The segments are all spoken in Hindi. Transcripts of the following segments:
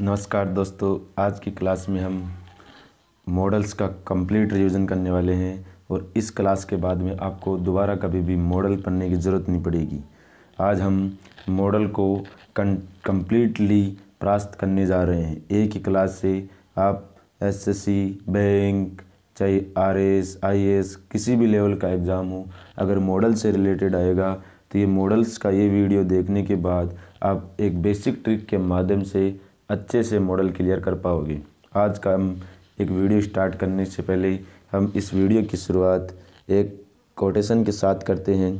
नमस्कार दोस्तों आज की क्लास में हम मॉडल्स का कंप्लीट रिवीजन करने वाले हैं और इस क्लास के बाद में आपको दोबारा कभी भी मॉडल पढ़ने की ज़रूरत नहीं पड़ेगी आज हम मॉडल को कंप्लीटली प्रास्त करने जा रहे हैं एक ही क्लास से आप एसएससी बैंक चाहे आरएस आईएएस किसी भी लेवल का एग्ज़ाम हो अगर मॉडल से रिलेटेड आएगा तो ये मॉडल्स का ये वीडियो देखने के बाद आप एक बेसिक ट्रिक के माध्यम से अच्छे से मॉडल क्लियर कर पाओगे आज का हम एक वीडियो स्टार्ट करने से पहले हम इस वीडियो की शुरुआत एक कोटेशन के साथ करते हैं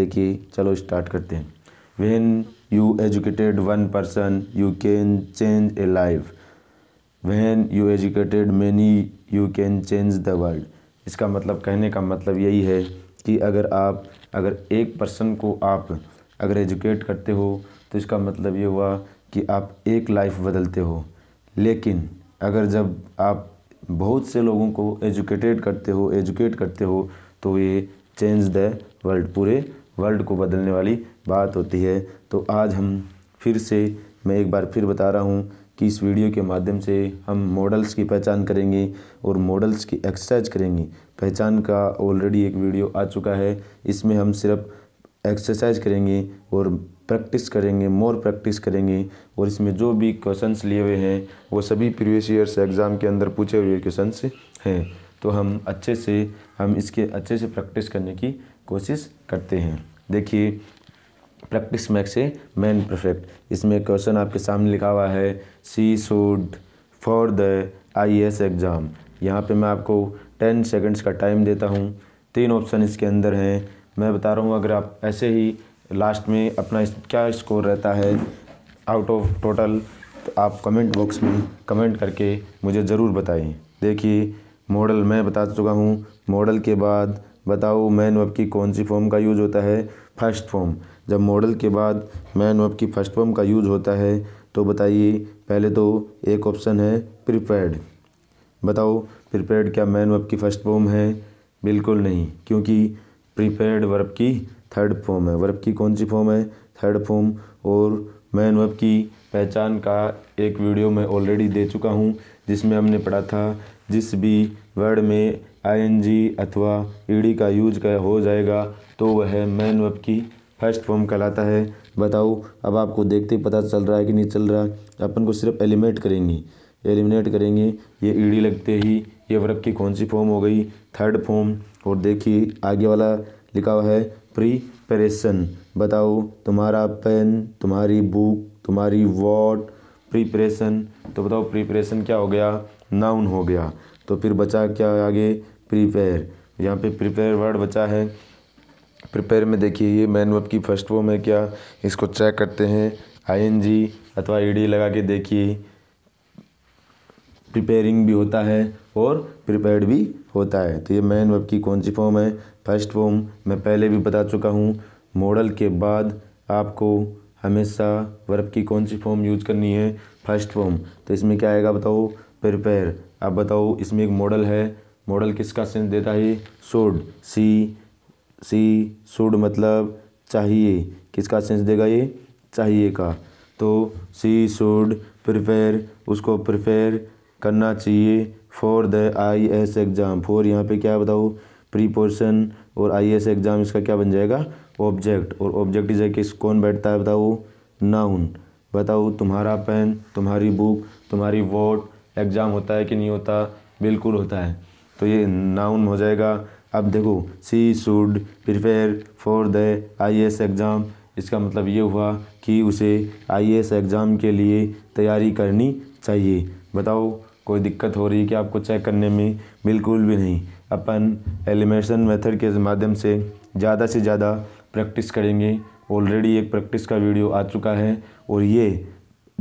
देखिए चलो स्टार्ट करते हैं when you educated one person you can change a life when you educated many you can change the world इसका मतलब कहने का मतलब यही है कि अगर आप अगर एक पर्सन को आप अगर एजुकेट करते हो तो इसका मतलब ये हुआ कि आप एक लाइफ बदलते हो लेकिन अगर जब आप बहुत से लोगों को एजुकेटेड करते हो एजुकेट करते हो तो ये चेंज द वर्ल्ड पूरे वर्ल्ड को बदलने वाली बात होती है तो आज हम फिर से मैं एक बार फिर बता रहा हूँ कि इस वीडियो के माध्यम से हम मॉडल्स की पहचान करेंगे और मॉडल्स की एक्सरसाइज करेंगे पहचान का ऑलरेडी एक वीडियो आ चुका है इसमें हम सिर्फ एक्सरसाइज करेंगे और प्रैक्टिस करेंगे मोर प्रैक्टिस करेंगे और इसमें जो भी क्वेश्चंस लिए हुए हैं वो सभी प्रीवियस ईयर से एग्ज़ाम के अंदर पूछे हुए क्वेश्चंस हैं तो हम अच्छे से हम इसके अच्छे से प्रैक्टिस करने की कोशिश करते हैं देखिए प्रैक्टिस मैक्स से मैन परफेक्ट इसमें क्वेश्चन आपके सामने लिखा हुआ है she should for the I exam यहाँ पर मैं आपको टेन सेकेंड्स का टाइम देता हूँ तीन ऑप्शन इसके अंदर हैं मैं बता रहा हूँ अगर आप ऐसे ही लास्ट में अपना इस, क्या स्कोर रहता है आउट ऑफ टोटल तो आप कमेंट बॉक्स में कमेंट करके मुझे ज़रूर बताएं देखिए मॉडल मैं बता चुका हूँ मॉडल के बाद बताओ मैन वेब की कौन सी फॉर्म का यूज़ होता है फर्स्ट फॉर्म जब मॉडल के बाद मैन वेब की फर्स्ट फॉर्म का यूज़ होता है तो बताइए पहले तो एक ऑप्शन है प्रिपेड बताओ प्रिपेड क्या मैन वब की फर्स्ट फॉर्म है बिल्कुल नहीं क्योंकि प्रिपेड वर्ब की थर्ड फॉर्म है वर्ब की कौन सी फॉर्म है थर्ड फॉर्म और मैन वर्ब की पहचान का एक वीडियो मैं ऑलरेडी दे चुका हूँ जिसमें हमने पढ़ा था जिस भी वर्ड में आईएनजी अथवा ईडी का यूज कर हो जाएगा तो वह मैन वर्ब की फर्स्ट फॉर्म कहलाता है बताओ अब आपको देखते ही पता चल रहा है कि नहीं चल रहा अपन को सिर्फ एलिमिनेट करेंगे एलिमिनेट करेंगे ये ईडी लगते ही ये वर्ब की कौन सी फॉर्म हो गई थर्ड फॉर्म और देखिए आगे वाला लिखा हुआ है प्रीपरेशन बताओ तुम्हारा पेन तुम्हारी बुक तुम्हारी वॉट प्रीपरेशन तो बताओ प्रीपरेशन क्या हो गया नाउन हो गया तो फिर बचा क्या है आगे प्रिपेयर यहाँ पे प्रिपेयर वर्ड बचा है प्रिपेयर में देखिए ये मैन वर्ब की फर्स्ट फॉर्म है क्या इसको चेक करते हैं आईएनजी अथवा ईडी लगा के देखिए प्रिपेयरिंग भी होता है और प्रिपेयर्ड भी होता है तो ये मैन वर्ब की कौन सी फॉर्म है फर्स्ट फॉर्म मैं पहले भी बता चुका हूँ मॉडल के बाद आपको हमेशा वर्ब की कौन सी फॉर्म यूज करनी है फर्स्ट फॉर्म तो इसमें क्या आएगा बताओ प्रिपेयर आप बताओ इसमें एक मॉडल है मॉडल किसका सेंस देता है शुड सी सी शुड मतलब चाहिए किसका सेंस देगा ये चाहिए का तो सी शुड प्रिपेयर उसको प्रिपेयर करना चाहिए for the I S exam for यहाँ पे क्या बताओ प्रीपोर्शन और आई एग्ज़ाम इसका क्या बन जाएगा ऑब्जेक्ट और ऑब्जेक्ट इज किस कौन बैठता है बताओ नाउन बताओ तुम्हारा पेन तुम्हारी बुक तुम्हारी वोट एग्ज़ाम होता है कि नहीं होता बिल्कुल होता है तो ये नाउन हो जाएगा अब देखो she should prepare for the I exam इसका मतलब ये हुआ कि उसे आई एग्ज़ाम के लिए तैयारी करनी चाहिए बताओ कोई दिक्कत हो रही है कि आपको चेक करने में बिल्कुल भी नहीं अपन एलिमेशन मेथड के माध्यम से ज़्यादा से ज़्यादा प्रैक्टिस करेंगे ऑलरेडी एक प्रैक्टिस का वीडियो आ चुका है और ये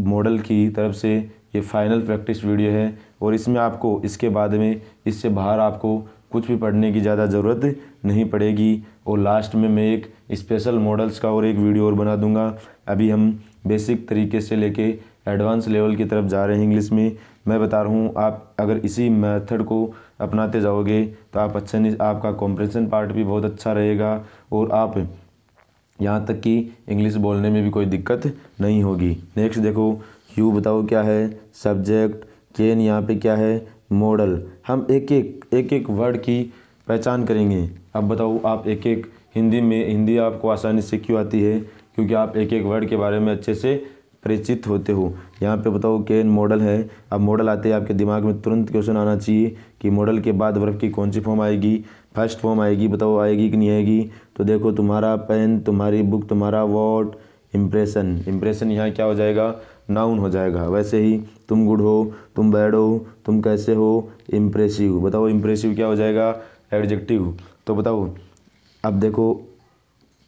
मॉडल की तरफ से ये फाइनल प्रैक्टिस वीडियो है और इसमें आपको इसके बाद में इससे बाहर आपको कुछ भी पढ़ने की ज़्यादा ज़रूरत नहीं पड़ेगी और लास्ट में मैं एक स्पेशल मॉडल्स का और एक वीडियो और बना दूंगा अभी हम बेसिक तरीके से लेके एडवांस लेवल की तरफ जा रहे हैं इंग्लिश में मैं बता रहा हूँ आप अगर इसी मेथड को अपनाते जाओगे तो आप अच्छे आपका कॉम्प्रेशन पार्ट भी बहुत अच्छा रहेगा और आप यहाँ तक कि इंग्लिश बोलने में भी कोई दिक्कत नहीं होगी नेक्स्ट देखो यू बताओ क्या है सब्जेक्ट केन यहाँ पे क्या है मॉडल हम एक एक एक एक वर्ड की पहचान करेंगे अब बताओ आप एक एक हिंदी में हिंदी आपको आसानी से क्यों आती है क्योंकि आप एक एक वर्ड के बारे में अच्छे से परिचित होते हो यहाँ पे बताओ कैन मॉडल है अब मॉडल आते हैं आपके दिमाग में तुरंत क्वेश्चन आना चाहिए कि मॉडल के बाद वर्ब की कौन सी फॉर्म आएगी फर्स्ट फॉर्म आएगी बताओ आएगी कि नहीं आएगी तो देखो तुम्हारा पेन तुम्हारी बुक तुम्हारा वॉट इम्प्रेशन इम्प्रेशन यहाँ क्या हो जाएगा नाउन हो जाएगा वैसे ही तुम गुड हो तुम बैड हो तुम कैसे हो इम्प्रेसिव बताओ इम्प्रेसिव क्या हो जाएगा एडजेक्टिव तो बताओ अब देखो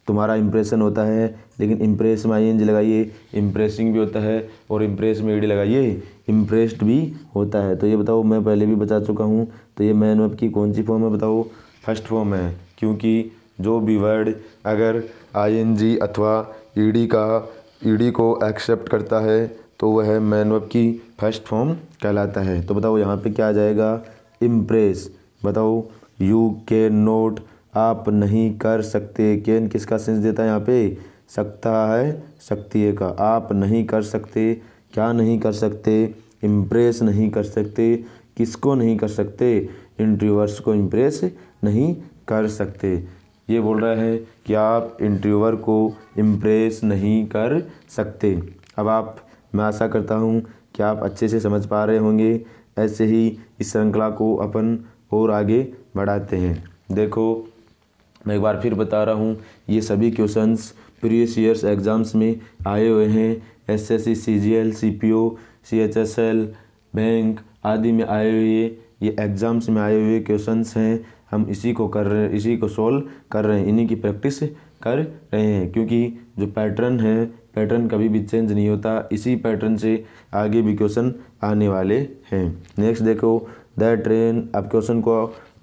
तुम्हारा इम्प्रेशन होता है लेकिन इम्प्रेस में आई एन जी लगाइए इम्प्रेसिंग भी होता है और इम्प्रेस में ईडी लगाइए इम्प्रेस्ड भी होता है तो ये बताओ मैं पहले भी बता चुका हूँ तो ये मैन वर्ब की कौन सी फॉर्म है बताओ फर्स्ट फॉर्म है क्योंकि जो भी वर्ड अगर आई एन जी अथवा ईडी का ईडी को एक्सेप्ट करता है तो वह मैन वर्ब की फर्स्ट फॉर्म कहलाता है तो बताओ यहाँ पर क्या आ जाएगा इम्प्रेस बताओ यू कैन नोट आप नहीं कर सकते कैन किसका सेंस देता है यहाँ पे सकता है शक्ति का आप नहीं कर सकते क्या नहीं कर सकते इम्प्रेस नहीं कर सकते किसको नहीं कर सकते इंट्रीवर्स को इम्प्रेस नहीं कर सकते ये बोल रहा है कि आप इंट्रीवर को इम्प्रेस नहीं कर सकते अब आप मैं आशा करता हूँ कि आप अच्छे से समझ पा रहे होंगे ऐसे ही इस श्रृंखला को अपन और आगे बढ़ाते हैं देखो मैं एक बार फिर बता रहा हूँ ये सभी क्वेश्चंस प्रीवियस ईयर्स एग्ज़ाम्स में आए हुए हैं S S C C G L C P O C H S L bank आदि में आए हुए ये एग्ज़ाम्स में आए हुए क्वेश्चंस हैं हम इसी को कर रहे इसी को सॉल्व कर रहे हैं इन्हीं की प्रैक्टिस कर रहे हैं क्योंकि जो पैटर्न है पैटर्न कभी भी चेंज नहीं होता इसी पैटर्न से आगे भी क्वेश्चन आने वाले हैं नेक्स्ट देखो द ट्रेन आप क्वेश्चन को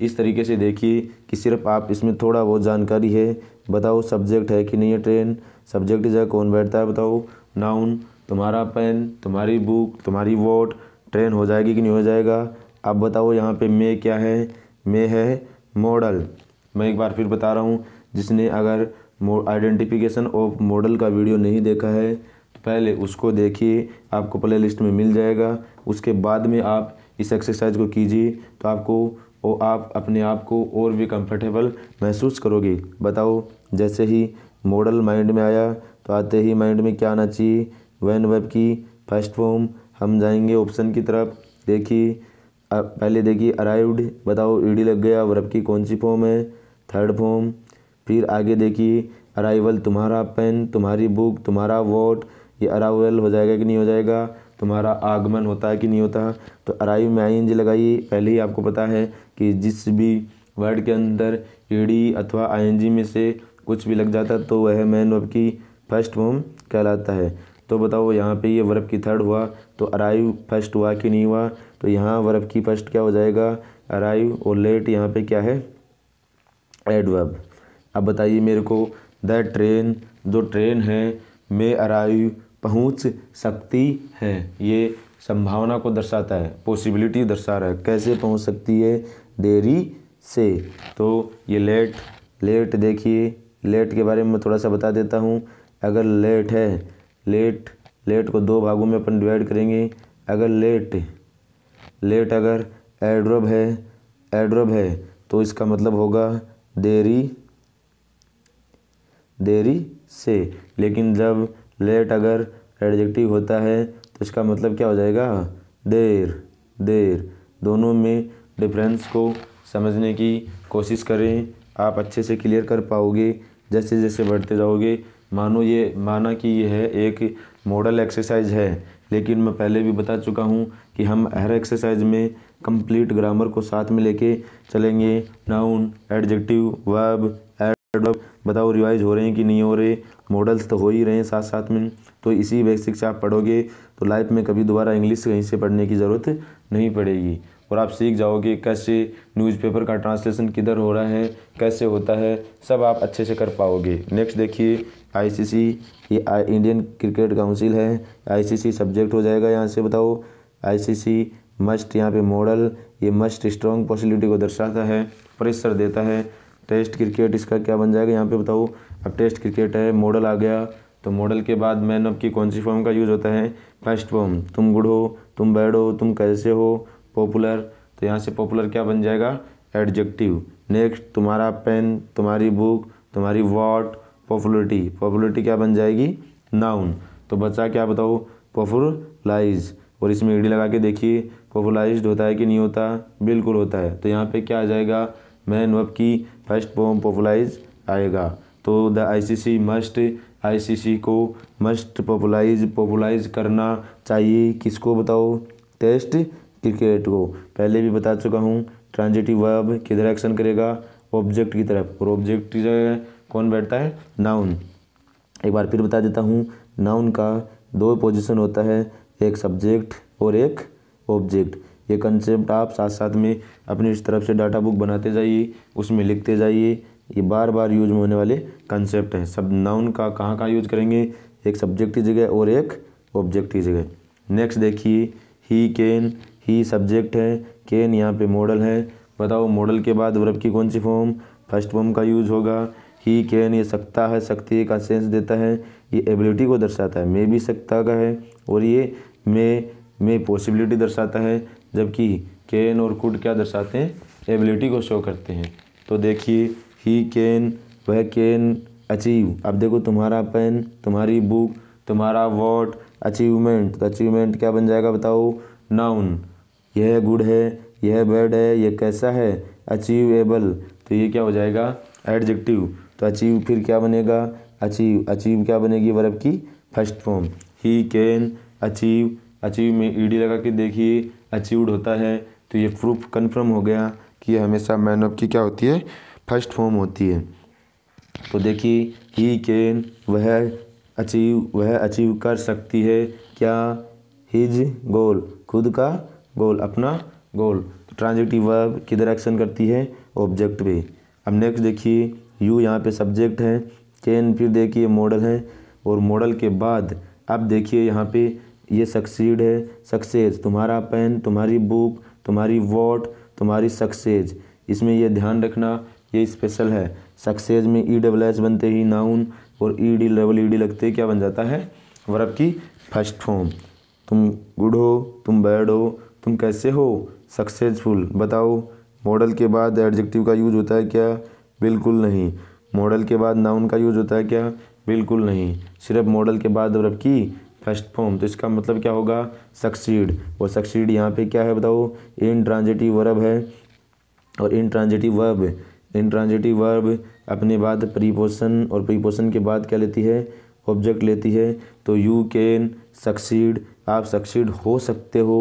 इस तरीके से देखिए कि सिर्फ आप इसमें थोड़ा बहुत जानकारी है बताओ सब्जेक्ट है कि नहीं है ट्रेन सब्जेक्ट की जगह कौन बैठता है बताओ नाउन तुम्हारा पेन तुम्हारी बुक तुम्हारी वोट ट्रेन हो जाएगी कि नहीं हो जाएगा अब बताओ यहाँ पे मे क्या है मे है मॉडल मैं एक बार फिर बता रहा हूँ जिसने अगर आइडेंटिफिकेशन ऑफ मॉडल का वीडियो नहीं देखा है तो पहले उसको देखिए आपको प्ले लिस्ट में मिल जाएगा उसके बाद में आप इस एक्सरसाइज को कीजिए तो आपको और आप अपने आप को और भी कंफर्टेबल महसूस करोगे बताओ जैसे ही मॉडल माइंड में आया तो आते ही माइंड में क्या आना चाहिए वैन वेब की फर्स्ट फॉर्म हम जाएंगे ऑप्शन की तरफ देखिए पहले देखिए अराइव्ड बताओ ईडी लग गया वर्ब की कौन सी फॉर्म है थर्ड फॉर्म फिर आगे देखिए अराइवल तुम्हारा पेन तुम्हारी बुक तुम्हारा वोट ये अराइवल हो जाएगा कि नहीं हो जाएगा तुम्हारा आगमन होता है कि नहीं होता तो अराइव में आई एन जी लगाइए पहले ही आपको पता है कि जिस भी वर्ड के अंदर ई डी अथवा आई एन जी में से कुछ भी लग जाता तो वह मैन वर्ब की फर्स्ट फॉर्म कहलाता है तो बताओ यहाँ पे ये वर्ब की थर्ड हुआ तो अराइव फर्स्ट हुआ कि नहीं हुआ तो यहाँ वर्ब की फर्स्ट क्या हो जाएगा अराइव और लेट यहाँ पे क्या है एडवर्ब अब बताइए मेरे को द ट्रेन जो ट्रेन है मे अराइव पहुँच सकती है ये संभावना को दर्शाता है पॉसिबिलिटी दर्शा रहा है कैसे पहुँच सकती है देरी से तो ये लेट लेट देखिए लेट के बारे में थोड़ा सा बता देता हूँ अगर लेट है लेट लेट को दो भागों में अपन डिवाइड करेंगे अगर लेट लेट अगर एड्रब है एड्रब है तो इसका मतलब होगा देरी देरी से लेकिन जब लेट अगर एडजेक्टिव होता है तो इसका मतलब क्या हो जाएगा देर देर दोनों में डिफरेंस को समझने की कोशिश करें आप अच्छे से क्लियर कर पाओगे जैसे जैसे बढ़ते जाओगे मानो ये माना कि ये है एक मॉडल एक्सरसाइज है लेकिन मैं पहले भी बता चुका हूँ कि हम हर एक्सरसाइज में कंप्लीट ग्रामर को साथ में लेके चलेंगे नाउन एडजेक्टिव वर्ब एडवर्ब बताओ रिवाइज हो रहे हैं कि नहीं हो रहे मॉडल्स तो हो ही रहे हैं साथ साथ में तो इसी बेसिक से आप पढ़ोगे तो लाइफ में कभी दोबारा इंग्लिश कहीं से पढ़ने की ज़रूरत नहीं पड़ेगी और आप सीख जाओगे कैसे न्यूज़पेपर का ट्रांसलेशन किधर हो रहा है कैसे होता है सब आप अच्छे से कर पाओगे नेक्स्ट देखिए आईसीसी ये इंडियन क्रिकेट काउंसिल है आईसीसी सब्जेक्ट हो जाएगा यहाँ से बताओ आईसीसी मस्ट यहाँ पे मॉडल ये मस्ट स्ट्रॉन्ग पॉसिबिलिटी को दर्शाता है प्रेशर देता है टेस्ट क्रिकेट इसका क्या बन जाएगा यहाँ पर बताओ अब टेस्ट क्रिकेट है मॉडल आ गया तो मॉडल के बाद मैन ऑफ की कौन सी फॉर्म का यूज़ होता है फर्स्ट फॉर्म तुम गुड हो तुम बैड हो तुम कैसे हो पॉपुलर तो यहाँ से पॉपुलर क्या बन जाएगा एडजेक्टिव नेक्स्ट तुम्हारा पेन तुम्हारी बुक तुम्हारी वॉट पॉपुलरिटी पॉपुलरिटी क्या बन जाएगी नाउन तो बच्चा क्या बताओ पॉपुलाइज और इसमें ईडी लगा के देखिए पॉपुलाइज्ड होता है कि नहीं होता बिल्कुल होता है तो यहाँ पे क्या आ जाएगा मैन वब की फर्स्ट फॉर्म पॉपुलाइज आएगा तो द आईसीसी मस्ट आईसीसी को मस्ट पॉपुलाइज पॉपुलाइज करना चाहिए किसको बताओ टेस्ट क्रिकेट को पहले भी बता चुका हूँ ट्रांजिटिव वर्ब किधर एक्शन करेगा ऑब्जेक्ट की तरफ और ऑब्जेक्ट की जगह कौन बैठता है नाउन एक बार फिर बता देता हूँ नाउन का दो पोजिशन होता है एक सब्जेक्ट और एक ऑब्जेक्ट ये कंसेप्ट आप साथ साथ में अपनी इस तरफ से डाटा बुक बनाते जाइए उसमें लिखते जाइए ये बार बार यूज होने वाले कंसेप्ट हैं सब नाउन का कहाँ कहाँ यूज करेंगे एक सब्जेक्ट की जगह और एक ऑब्जेक्ट की जगह नेक्स्ट देखिए ही कैन ही सब्जेक्ट है केन यहाँ पे मॉडल है बताओ मॉडल के बाद वर्ब की कौन सी फॉर्म फर्स्ट फॉर्म का यूज़ होगा ही कैन ये सकता है सकती का सेंस देता है ये एबिलिटी को दर्शाता है मे भी सकता का है और ये मे मे पॉसिबिलिटी दर्शाता है जबकि कैन और कुड क्या दर्शाते हैं एबिलिटी को शो करते हैं तो देखिए ही कैन वह कैन अचीव अब देखो तुम्हारा पेन तुम्हारी बुक तुम्हारा वॉट अचीवमेंट तो अचीवमेंट क्या बन जाएगा बताओ नाउन यह गुड है यह बैड है यह कैसा है अचीवेबल तो ये क्या हो जाएगा एडजेक्टिव तो अचीव फिर क्या बनेगा अचीव अचीव क्या बनेगी वर्ब की first form he can achieve achieve में ईडी लगा के देखिए अचीव्ड होता है तो ये प्रूफ कन्फर्म हो गया कि हमेशा मैन ऑफ की क्या होती है फर्स्ट फॉर्म होती है तो देखिए ही कैन वह अचीव वह अचीव कर सकती है क्या हिज गोल खुद का गोल अपना गोल तो ट्रांजिटिव वर्ब किधर एक्शन करती है ऑब्जेक्ट पे अब नेक्स्ट देखिए यू यहाँ पे सब्जेक्ट है कैन फिर देखिए मॉडल है और मॉडल के बाद अब देखिए यहाँ पे ये सक्सीड है सक्सेस तुम्हारा पेन तुम्हारी बुक तुम्हारी वोट तुम्हारी सक्सेस इसमें यह ध्यान रखना ये स्पेशल है सक्सेस में ई डबल एस बनते ही नाउन और E D double E D लगते क्या बन जाता है वर्ब की फर्स्ट फॉर्म तुम गुड हो तुम बैड हो तुम कैसे हो सक्सेसफुल बताओ मॉडल के बाद एडजेक्टिव का यूज होता है क्या बिल्कुल नहीं मॉडल के बाद नाउन का यूज होता है क्या बिल्कुल नहीं सिर्फ मॉडल के बाद वर्ब की फर्स्ट फॉर्म तो इसका मतलब क्या होगा सक्सीड और सक्सीड यहाँ पे क्या है बताओ इन ट्रांजिटिव वर्ब है और intransitive verb intransitive verb अपने बाद प्रीपोशन और प्रीपोशन के बाद क्या लेती है ऑब्जेक्ट लेती है तो यू कैन सक्सीड आप सक्सीड हो सकते हो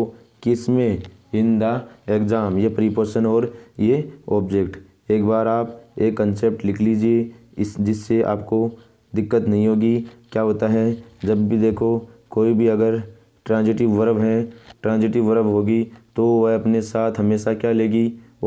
किस में इन द एग्ज़ाम ये प्रीपोशन और ये ऑब्जेक्ट एक बार आप एक कंसेप्ट लिख लीजिए इस जिससे आपको दिक्कत नहीं होगी क्या होता है जब भी देखो कोई भी अगर ट्रांजिटिव वर्ब है ट्रांजिटिव वर्ब होगी तो वह अपने साथ हमेशा क्या लेगी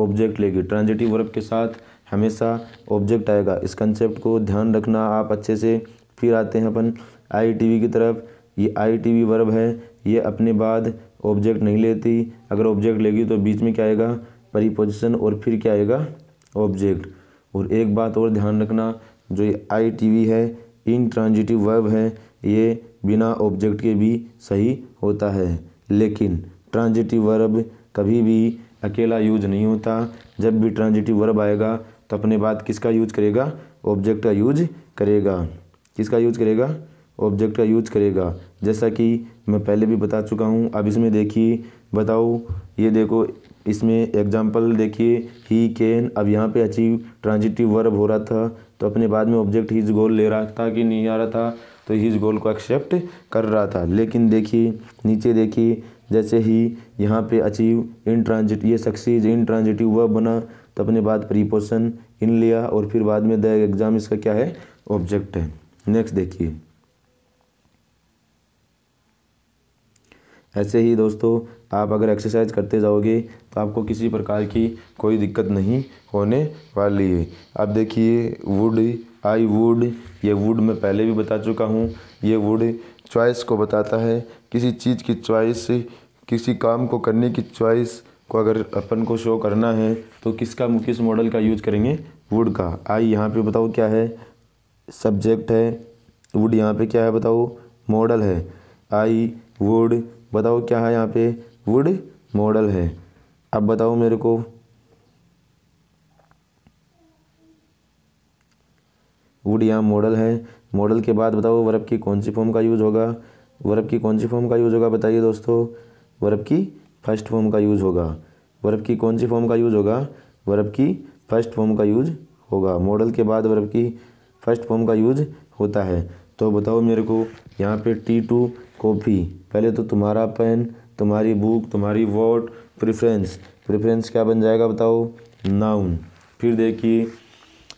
ऑब्जेक्ट लेगी ट्रांजिटिव वर्ब के साथ हमेशा ऑब्जेक्ट आएगा इस कंसेप्ट को ध्यान रखना आप अच्छे से फिर आते हैं अपन आई की तरफ ये आई वर्ब है ये अपने बाद ऑब्जेक्ट नहीं लेती अगर ऑब्जेक्ट लेगी तो बीच में क्या आएगा परिपोजिशन और फिर क्या आएगा ऑब्जेक्ट और एक बात और ध्यान रखना जो ये आई टी वी है इन ट्रांजिटिव वर्ब है ये बिना ऑब्जेक्ट के भी सही होता है लेकिन ट्रांजिटिव वर्ब कभी भी अकेला यूज नहीं होता जब भी ट्रांजिटिव वर्ब आएगा तो अपने बाद किसका यूज करेगा ऑब्जेक्ट का यूज करेगा किसका यूज करेगा ऑब्जेक्ट का यूज करेगा जैसा कि मैं पहले भी बता चुका हूँ अब इसमें देखिए बताओ ये देखो इसमें एग्जाम्पल देखिए ही कैन अब यहाँ पे अचीव ट्रांजिटिव वर्ब हो रहा था तो अपने बाद में ऑब्जेक्ट हिज गोल ले रहा था कि नहीं आ रहा था तो हिज गोल को एक्सेप्ट कर रहा था लेकिन देखिए नीचे देखिए जैसे ही यहाँ पे अचीव इन ट्रांजिट ये सक्सीज इन ट्रांजिटिव वर्ब बना तो अपने बाद प्रीपोशन इन लिया और फिर बाद में द एग्ज़ाम इसका क्या है ऑब्जेक्ट है नेक्स्ट देखिए ऐसे ही दोस्तों आप अगर एक्सरसाइज करते जाओगे तो आपको किसी प्रकार की कोई दिक्कत नहीं होने वाली है अब देखिए वुड आई वुड ये वुड मैं पहले भी बता चुका हूँ ये वुड चॉइस को बताता है किसी चीज़ की चॉइस किसी काम को करने की चॉइस को अगर अपन को शो करना है तो किसका किस मॉडल का यूज करेंगे वुड का आई यहाँ पे बताओ क्या है सब्जेक्ट है वुड यहाँ पे क्या है बताओ मॉडल है आई वुड बताओ क्या है यहाँ पे वुड मॉडल है अब बताओ मेरे को वुड यहाँ मॉडल है मॉडल के बाद बताओ वर्ब की कौन सी फॉर्म का यूज़ होगा वर्ब की कौन सी फॉर्म का यूज़ होगा बताइए दोस्तों वर्ब की फर्स्ट फॉर्म का यूज़ होगा वर्ब की कौन सी फॉर्म का यूज़ होगा वर्ब की फर्स्ट फॉर्म का यूज़ होगा मॉडल के बाद वर्ब की फर्स्ट फॉर्म का यूज होता है तो बताओ मेरे को यहाँ पे टी टू कॉफ़ी पहले तो तुम्हारा पेन तुम्हारी बुक तुम्हारी वोट प्रेफरेंस प्रेफरेंस क्या बन जाएगा बताओ नाउन फिर देखिए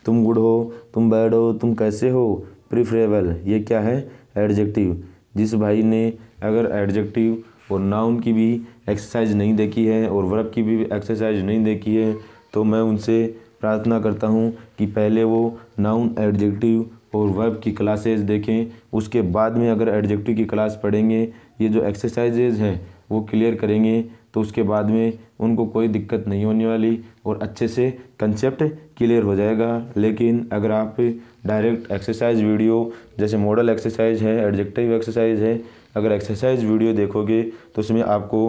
तुम गुड हो तुम बैड हो तुम कैसे हो प्रिफरेबल ये क्या है एडजेक्टिव जिस भाई ने अगर एडजेक्टिव और नाउन की भी एक्सरसाइज नहीं देखी है और वर्क की भी एक्सरसाइज नहीं देखी है तो मैं उनसे प्रार्थना करता हूँ कि पहले वो नाउन एडजेक्टिव और वर्ब की क्लासेस देखें उसके बाद में अगर एडजेक्टिव की क्लास पढ़ेंगे ये जो एक्सरसाइजेज हैं वो क्लियर करेंगे तो उसके बाद में उनको कोई दिक्कत नहीं होने वाली और अच्छे से कंसेप्ट क्लियर हो जाएगा लेकिन अगर आप डायरेक्ट एक्सरसाइज वीडियो जैसे मॉडल एक्सरसाइज है एडजेक्टिव एक्सरसाइज है अगर एक्सरसाइज वीडियो देखोगे तो उसमें आपको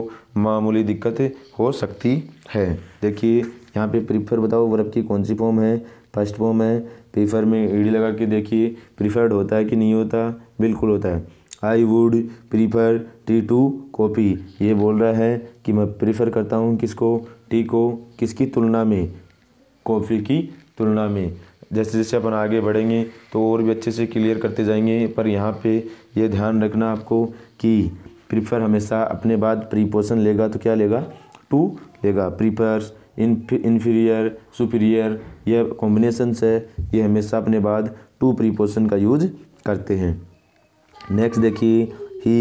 मामूली दिक्कत हो सकती है देखिए यहाँ पे प्रीफर बताओ वर्ब की कौन सी फॉर्म है फर्स्ट फॉर्म है प्रीफर में ईडी लगा के देखिए प्रीफर्ड होता है कि नहीं होता बिल्कुल होता है I would prefer tea to coffee ये बोल रहा है कि मैं प्रीफर करता हूँ किसको टी को किसकी तुलना में कॉफ़ी की तुलना में जैसे जैसे अपन आगे बढ़ेंगे तो और भी अच्छे से क्लियर करते जाएंगे पर यहाँ पे ये ध्यान रखना आपको कि प्रीफर हमेशा अपने बाद प्रीपोशन लेगा तो क्या लेगा टू लेगा प्रीफर्स इन्फीरियर सुपीरियर यह कॉम्बिनेशंस है ये हमेशा अपने बाद टू प्रीपोशन का यूज करते हैं नेक्स्ट देखिए ही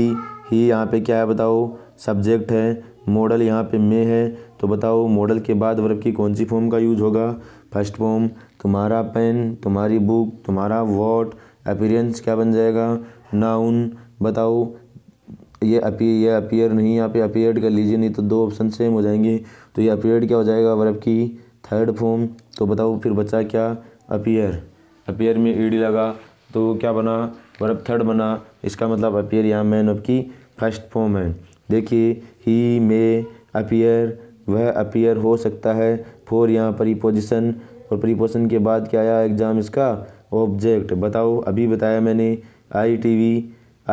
ही यहाँ पे क्या है बताओ सब्जेक्ट है मॉडल यहाँ पे मे है तो बताओ मॉडल के बाद वर्ब की कौन सी फॉर्म का यूज होगा फर्स्ट फॉर्म तुम्हारा पेन तुम्हारी बुक तुम्हारा वॉट अपीरेंस क्या बन जाएगा नाउन बताओ ये अपी ये अपीयर नहीं यहाँ पे अपीयर कर लीजिए नहीं तो दो ऑप्शन सेम हो जाएंगे तो ये अपीयर क्या हो जाएगा वर्ब की थर्ड फॉर्म तो बताओ फिर बचा क्या अपीयर अपीयर में ईडी लगा तो क्या बना वर्ब थर्ड बना इसका मतलब अपियर यहाँ मैन ऑफ की फर्स्ट फॉर्म है देखिए ही मे अपियर वह अपियर हो सकता है फोर यहाँ प्रीपोजिशन और प्रीपोजिशन के बाद क्या आया एग्ज़ाम इसका ऑब्जेक्ट बताओ अभी बताया मैंने I T V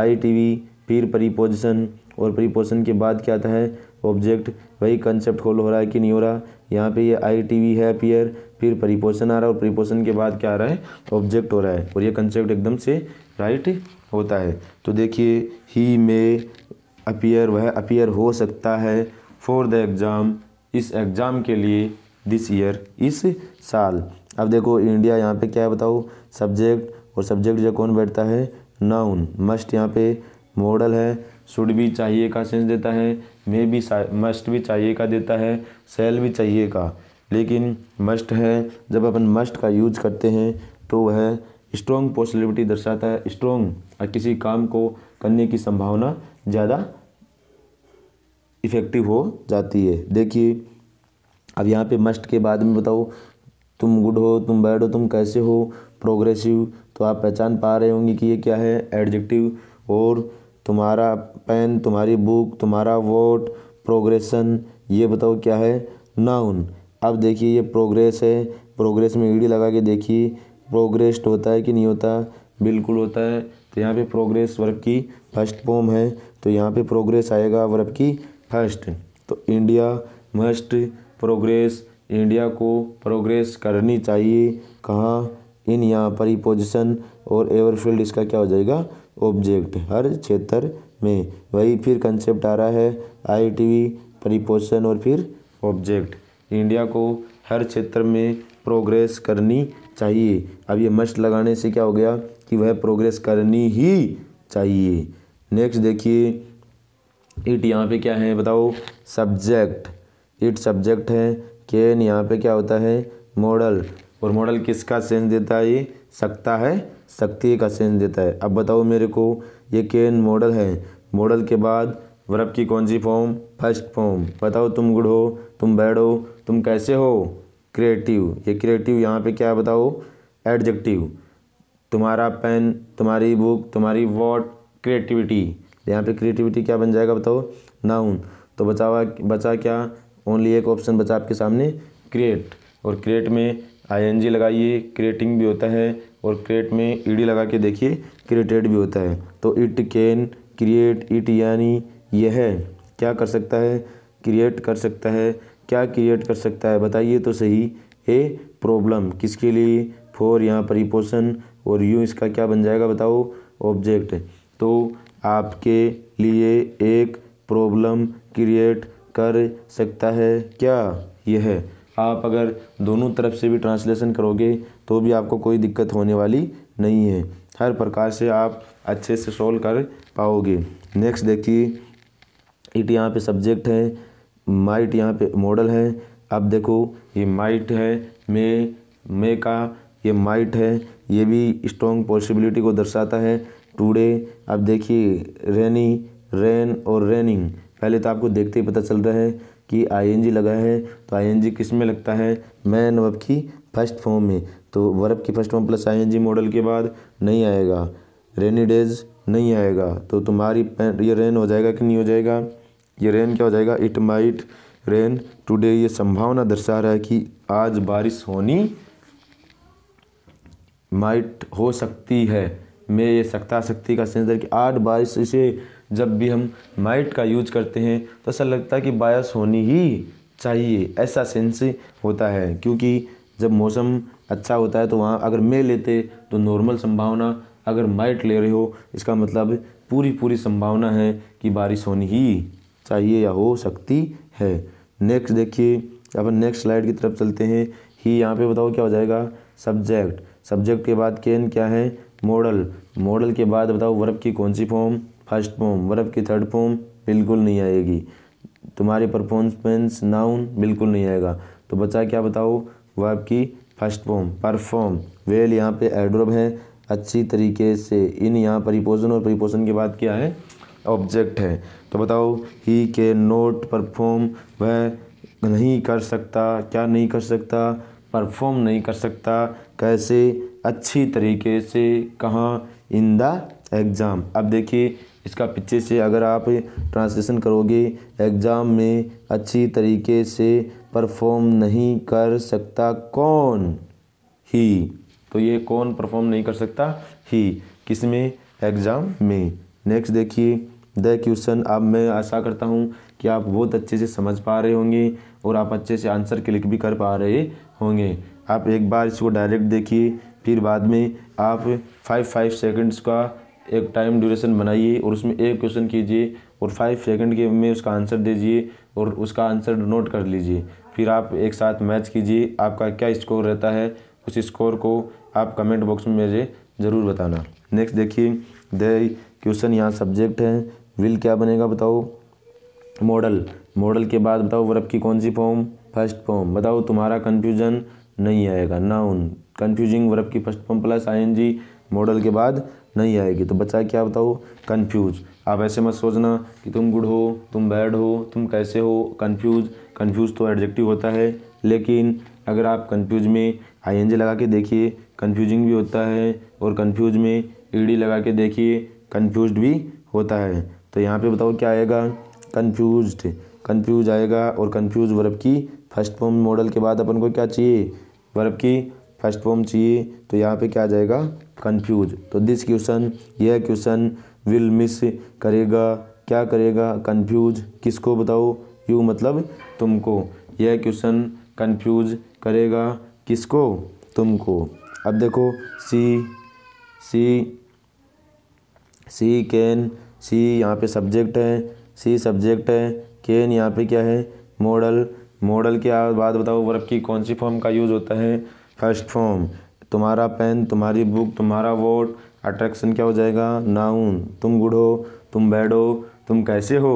I T V फिर प्रीपोजिशन और प्रीपोजिशन के बाद क्या आता है ऑब्जेक्ट वही कंसेप्ट होल हो रहा है कि नहीं हो रहा यहाँ पे ये आई टी वी है अपियर फिर प्रीपोजिशन आ रहा है और प्रीपोजिशन के बाद क्या आ रहा है ऑब्जेक्ट हो रहा है और ये कंसेप्ट एकदम से राइट होता है तो देखिए ही मे अपियर वह अपियर हो सकता है फॉर द एग्ज़ाम इस एग्ज़ाम के लिए दिस ईयर इस साल अब देखो इंडिया यहाँ पे क्या बताओ सब्जेक्ट और सब्जेक्ट जो कौन बैठता है नाउन मस्ट यहाँ पे मॉडल है शुड भी चाहिए का सेंस देता है मे भी मस्ट भी चाहिए का देता है सेल भी चाहिए का लेकिन मस्ट है जब अपन मस्ट का यूज करते हैं तो वह स्ट्रॉन्ग पॉसिबिलिटी दर्शाता है स्ट्रॉन्ग किसी काम को करने की संभावना ज़्यादा इफ़ेक्टिव हो जाती है देखिए अब यहाँ पे मस्ट के बाद में बताओ तुम गुड हो तुम बैड हो तुम कैसे हो प्रोग्रेसिव तो आप पहचान पा रहे होंगे कि ये क्या है एडजेक्टिव और तुम्हारा पेन तुम्हारी बुक तुम्हारा वोट प्रोग्रेशन ये बताओ क्या है नाउन अब देखिए ये प्रोग्रेस है प्रोग्रेस में ईडी लगा के देखिए प्रोग्रेस्ड होता है कि नहीं होता बिल्कुल होता है तो यहाँ पे प्रोग्रेस वर्ब की फर्स्ट फॉर्म है तो यहाँ पे प्रोग्रेस आएगा वर्ब की फर्स्ट तो इंडिया मस्ट प्रोग्रेस इंडिया को प्रोग्रेस करनी चाहिए कहाँ इन यहाँ पर ही पोजिशन और एवरफील्ड इसका क्या हो जाएगा ऑब्जेक्ट हर क्षेत्र में वही फिर कंसेप्ट आ रहा है आई टी वी परिपोजिशन और फिर ऑब्जेक्ट इंडिया को हर क्षेत्र में प्रोग्रेस करनी चाहिए अब ये मस्ट लगाने से क्या हो गया कि वह प्रोग्रेस करनी ही चाहिए नेक्स्ट देखिए इट यहाँ पे क्या है बताओ सब्जेक्ट इट सब्जेक्ट है कैन यहाँ पे क्या होता है मॉडल और मॉडल किसका सेंस देता है ये सकता है शक्ति का सेंस देता है अब बताओ मेरे को ये कैन मॉडल है मॉडल के बाद वर्ब की कौन सी फॉर्म फर्स्ट फॉर्म बताओ तुम गुड हो तुम बैड हो तुम कैसे हो क्रिएटिव ये क्रिएटिव यहाँ पे क्या बताओ एडजेक्टिव तुम्हारा पेन तुम्हारी बुक तुम्हारी वॉट क्रिएटिविटी यहाँ पे क्रिएटिविटी क्या बन जाएगा बताओ नाउन तो बचा हुआ बचा क्या ओनली एक ऑप्शन बचा आपके सामने क्रिएट और क्रिएट में आईएनजी लगाइए क्रिएटिंग भी होता है और क्रिएट में ईडी लगा के देखिए क्रिएटेड भी होता है तो इट कैन क्रिएट इट यानी यह क्या कर सकता है क्रिएट कर सकता है क्या क्रिएट कर सकता है बताइए तो सही ए प्रॉब्लम किसके लिए फोर यहाँ इपोशन और यू इसका क्या बन जाएगा बताओ ऑब्जेक्ट तो आपके लिए एक प्रॉब्लम क्रिएट कर सकता है क्या यह है आप अगर दोनों तरफ से भी ट्रांसलेशन करोगे तो भी आपको कोई दिक्कत होने वाली नहीं है हर प्रकार से आप अच्छे से सॉल्व कर पाओगे नेक्स्ट देखिए इट यहाँ पे सब्जेक्ट है माइट यहाँ पे मॉडल है अब देखो ये माइट है मे मे का ये माइट है ये भी स्ट्रॉन्ग पॉसिबिलिटी को दर्शाता है टुडे अब देखिए रेनी रेन और रेनिंग पहले तो आपको देखते ही पता चल रहा है कि आईएनजी लगा है तो आईएनजी किस में लगता है मैन वर्ब की फर्स्ट फॉर्म में तो वर्ब की first form plus ING modal के बाद नहीं आएगा रेनी डेज नहीं आएगा तो तुम्हारी ये रेन हो जाएगा कि नहीं हो जाएगा ये रेन क्या हो जाएगा इट माइट रेन टुडे ये संभावना दर्शा रहा है कि आज बारिश होनी माइट हो सकती है मैं ये सकता सकती का सेंस कि आज बारिश इसे जब भी हम माइट का यूज करते हैं तो ऐसा लगता है कि बारिश होनी ही चाहिए ऐसा सेंस होता है क्योंकि जब मौसम अच्छा होता है तो वहाँ अगर मैं लेते तो नॉर्मल संभावना अगर माइट ले रहे हो इसका मतलब पूरी पूरी संभावना है कि बारिश होनी ही चाहिए या हो सकती है नेक्स्ट देखिए अपन नेक्स्ट स्लाइड की तरफ चलते हैं ही यहाँ पे बताओ क्या हो जाएगा सब्जेक्ट सब्जेक्ट के बाद केन क्या है मॉडल मॉडल के बाद बताओ वर्ब की कौन सी फॉर्म फर्स्ट फॉर्म वर्ब की थर्ड फॉर्म बिल्कुल नहीं आएगी तुम्हारे परफॉर्मेंस नाउन बिल्कुल नहीं आएगा तो बच्चा क्या बताओ वर्ब की फर्स्ट फॉर्म परफॉर्म वेल यहाँ पे एड्रोब है अच्छी तरीके से इन यहाँ परिपोजन और परिपोषण के बाद क्या है ऑब्जेक्ट है तो बताओ ही के नोट परफॉर्म वह नहीं कर सकता क्या नहीं कर सकता परफॉर्म नहीं कर सकता कैसे अच्छी तरीके से कहाँ इन द एग्ज़ाम अब देखिए इसका पीछे से अगर आप ट्रांसलेशन करोगे एग्ज़ाम में अच्छी तरीके से परफॉर्म नहीं कर सकता कौन ही तो ये कौन परफॉर्म नहीं कर सकता ही किस में एग्ज़ाम में नेक्स्ट देखिए द क्वेश्चन अब मैं आशा करता हूँ कि आप बहुत अच्छे से समझ पा रहे होंगे और आप अच्छे से आंसर क्लिक भी कर पा रहे होंगे आप एक बार इसको डायरेक्ट देखिए फिर बाद में आप फाइव फाइव सेकंड्स का एक टाइम ड्यूरेशन बनाइए और उसमें एक क्वेश्चन कीजिए और फाइव सेकंड के में उसका आंसर दीजिए और उसका आंसर नोट कर लीजिए फिर आप एक साथ मैच कीजिए आपका क्या स्कोर रहता है उस स्कोर को आप कमेंट बॉक्स में मुझे ज़रूर बताना नेक्स्ट देखिए द क्वेश्चन यहाँ सब्जेक्ट है विल क्या बनेगा बताओ मॉडल मॉडल के बाद बताओ वर्ब की कौन सी फॉर्म फर्स्ट फॉर्म बताओ तुम्हारा कन्फ्यूजन नहीं आएगा नाउन कन्फ्यूजिंग वर्ब की first form plus G modal के बाद नहीं आएगी तो बच्चा क्या बताओ कन्फ्यूज आप ऐसे मत सोचना कि तुम गुड हो तुम बैड हो तुम कैसे हो कन्फ्यूज कन्फ्यूज तो एडजेक्टिव होता है लेकिन अगर आप कन्फ्यूज में आई लगा के देखिए कन्फ्यूजिंग भी होता है और कन्फ्यूज में ई लगा के देखिए कन्फ्यूज भी होता है तो यहाँ पे बताओ क्या आएगा कन्फ्यूज कन्फ्यूज आएगा और कन्फ्यूज वर्ब की फर्स्ट फॉर्म मॉडल के बाद अपन को क्या चाहिए वर्ब की फर्स्ट फॉर्म चाहिए तो यहाँ पे क्या आ जाएगा कन्फ्यूज तो दिस क्वेश्चन यह क्वेश्चन विल मिस करेगा क्या करेगा कन्फ्यूज किसको बताओ यू मतलब तुमको यह क्वेश्चन कन्फ्यूज करेगा किसको तुमको अब देखो सी सी सी कैन सी यहाँ पे सब्जेक्ट है सी सब्जेक्ट है केन यहाँ पे क्या है मॉडल मॉडल के बाद बताओ वर्ब की कौन सी फॉर्म का यूज़ होता है फर्स्ट फॉर्म तुम्हारा पेन तुम्हारी बुक तुम्हारा वोट अट्रैक्शन क्या हो जाएगा नाउन तुम गुड हो तुम बैड हो तुम कैसे हो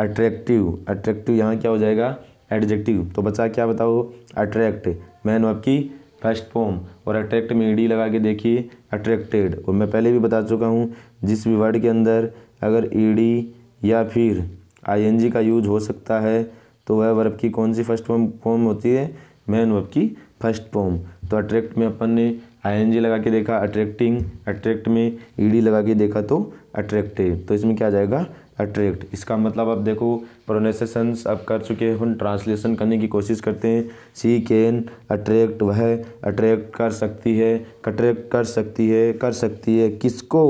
अट्रैक्टिव अट्रैक्टिव यहाँ क्या हो जाएगा एडजेक्टिव तो बच्चा क्या बताओ अट्रैक्ट मैन वर्ब की फर्स्ट फॉर्म और अट्रैक्ट में ईडी लगा के देखिए अट्रैक्टेड और मैं पहले भी बता चुका हूँ जिस भी वर्ड के अंदर अगर ईडी e या फिर आईएनजी का यूज हो सकता है तो वह वर्ब की कौन सी फर्स्ट फॉर्म फॉर्म होती है मैन वर्ब की फर्स्ट फॉर्म तो अट्रैक्ट में अपन ने आईएनजी लगा के देखा अट्रैक्टिंग अट्रैक्ट में ईडी e लगा के देखा तो अट्रैक्टिव तो इसमें क्या जाएगा अट्रैक्ट इसका मतलब आप देखो प्रोनाउंसिएशंस आप कर चुके हैं हम ट्रांसलेशन करने की कोशिश करते हैं सी कैन अट्रैक्ट वह अट्रैक्ट कर सकती है कट्रैक्ट कर सकती है कर सकती है किसको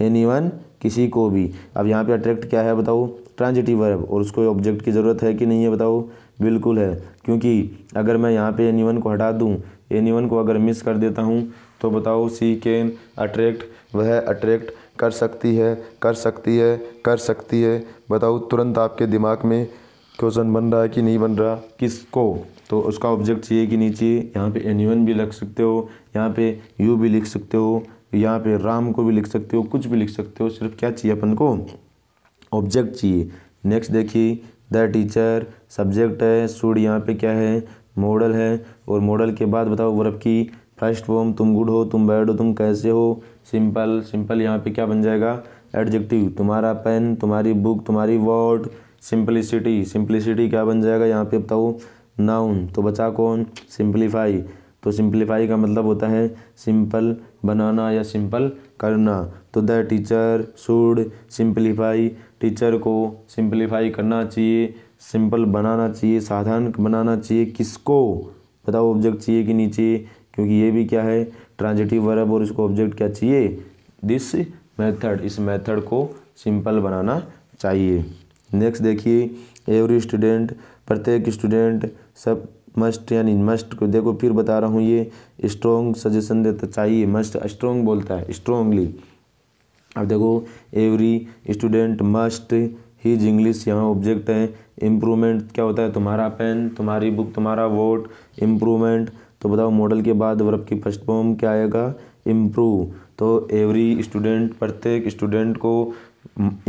एनी वन किसी को भी अब यहाँ पे अट्रैक्ट क्या है बताओ ट्रांजिटिव वर्ब और उसको ऑब्जेक्ट की ज़रूरत है कि नहीं है बताओ बिल्कुल है क्योंकि अगर मैं यहाँ पे एनी को हटा दूँ एनी वन को अगर मिस कर देता हूँ तो बताओ सी कैन अट्रैक्ट वह अट्रैक्ट कर सकती है कर सकती है कर सकती है बताओ तुरंत आपके दिमाग में क्वेश्चन बन रहा है कि नहीं बन रहा किसको तो उसका ऑब्जेक्ट चाहिए कि नहीं चाहिए यहाँ पे एनी भी लिख सकते हो यहाँ पे यू भी लिख सकते हो यहाँ पे राम को भी लिख सकते हो कुछ भी लिख सकते हो सिर्फ क्या चाहिए अपन को ऑब्जेक्ट चाहिए नेक्स्ट देखिए द टीचर सब्जेक्ट है स्टूड यहाँ पे क्या है मॉडल है और मॉडल के बाद बताओ वर्ब की फर्स्ट फॉर्म तुम गुड हो तुम बैड हो तुम कैसे हो सिंपल सिंपल यहाँ पे क्या बन जाएगा एडजेक्टिव तुम्हारा पेन तुम्हारी बुक तुम्हारी वर्ड सिंपलिसिटी सिंपलिसिटी क्या बन जाएगा यहाँ पे बताओ नाउन तो बचा कौन सिंपलीफाई तो सिंप्लीफाई का मतलब होता है सिंपल बनाना या सिंपल करना तो the teacher should simplify teacher को सिंप्लीफाई करना चाहिए सिंपल बनाना चाहिए साधारण बनाना चाहिए किसको बताओ ऑब्जेक्ट चाहिए कि नीचे क्योंकि ये भी क्या है ट्रांजिटिव वर्ब और इसको ऑब्जेक्ट क्या चाहिए दिस मेथड इस मेथड को सिंपल बनाना चाहिए नेक्स्ट देखिए एवरी स्टूडेंट प्रत्येक स्टूडेंट सब मस्ट यानी मस्ट को देखो फिर बता रहा हूँ ये स्ट्रॉन्ग सजेशन देता चाहिए मस्ट स्ट्रॉन्ग बोलता है स्ट्रॉन्गली अब देखो every student must his English यहाँ ऑब्जेक्ट है इम्प्रूवमेंट क्या होता है तुम्हारा पेन तुम्हारी बुक तुम्हारा वोट इम्प्रूवमेंट तो बताओ मॉडल के बाद वर्ब की फर्स्ट फॉर्म क्या आएगा इम्प्रूव तो एवरी स्टूडेंट प्रत्येक स्टूडेंट को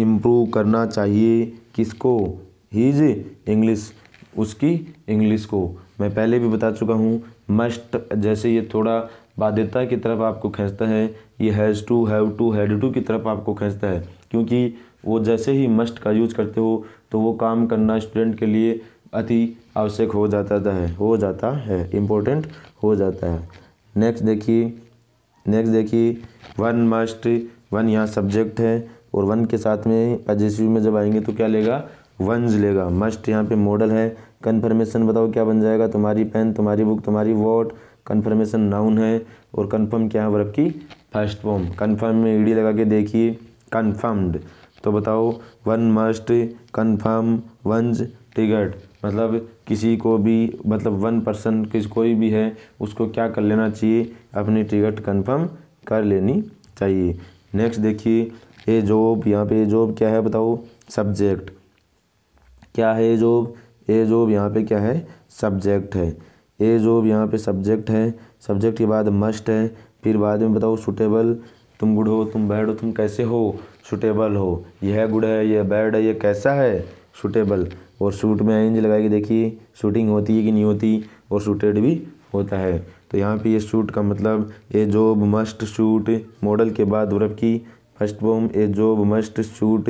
इम्प्रूव करना चाहिए किसको हीज इंग्लिश उसकी इंग्लिश को मैं पहले भी बता चुका हूँ मस्ट जैसे ये थोड़ा बाध्यता की तरफ आपको खींचता है ये has to have to had to की तरफ आपको खींचता है क्योंकि वो जैसे ही मस्ट का यूज करते हो तो वो काम करना स्टूडेंट के लिए अति आवश्यक हो जाता है हो जाता है इम्पोर्टेंट हो जाता है नेक्स्ट देखिए नेक्स्ट देखिए वन मस्ट वन यहाँ सब्जेक्ट है और वन के साथ में एजेसिव में जब आएंगे तो क्या लेगा वंज लेगा मस्ट यहाँ पे मॉडल है कन्फर्मेशन बताओ क्या बन जाएगा तुम्हारी पेन तुम्हारी बुक तुम्हारी वॉट कन्फर्मेशन नाउन है और कन्फर्म क्या है वर्ब की फर्स्ट फॉर्म कन्फर्म में ईडी लगा के देखिए कन्फर्म्ड तो बताओ one must confirm one's ticket मतलब किसी को भी मतलब वन पर्सन किस कोई भी है उसको क्या कर लेना चाहिए अपनी टिकट कन्फर्म कर लेनी चाहिए नेक्स्ट देखिए ये जॉब यहाँ पे जॉब क्या है बताओ सब्जेक्ट क्या है जॉब ए जॉब यहाँ पे क्या है सब्जेक्ट है ए जॉब यहाँ पे सब्जेक्ट है सब्जेक्ट के बाद मस्ट है फिर बाद में बताओ सुटेबल तुम गुड हो तुम बैड हो तुम कैसे हो सुटेबल हो यह गुड है यह बैड है यह कैसा है सुटेबल और सूट में एंज लगा के देखिए शूटिंग होती है कि नहीं होती और सूटेड भी होता है तो यहाँ पे ये शूट का मतलब a job must suit modal के बाद वर्फ की first form a job must suit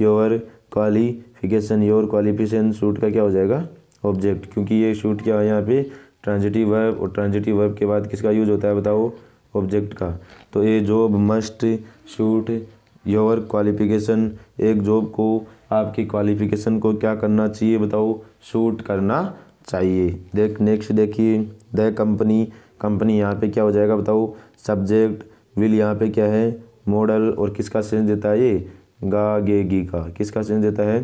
your कॉली क्वालिफिकेशन योर क्वालिफिकेशन शूट का क्या हो जाएगा ऑब्जेक्ट क्योंकि ये शूट क्या है यहाँ पे ट्रांजिटिव वर्ब और ट्रांजिटिव वर्ब के बाद किसका यूज होता है बताओ ऑब्जेक्ट का तो ये job must suit your qualification एक जॉब को आपकी क्वालिफिकेशन को क्या करना चाहिए बताओ शूट करना चाहिए देख नेक्स्ट देखिए द कंपनी कंपनी यहाँ पे क्या हो जाएगा बताओ सब्जेक्ट विल यहाँ पे क्या है मॉडल और किसका सेंस देता है ये गा गे गी का किसका सेंस देता है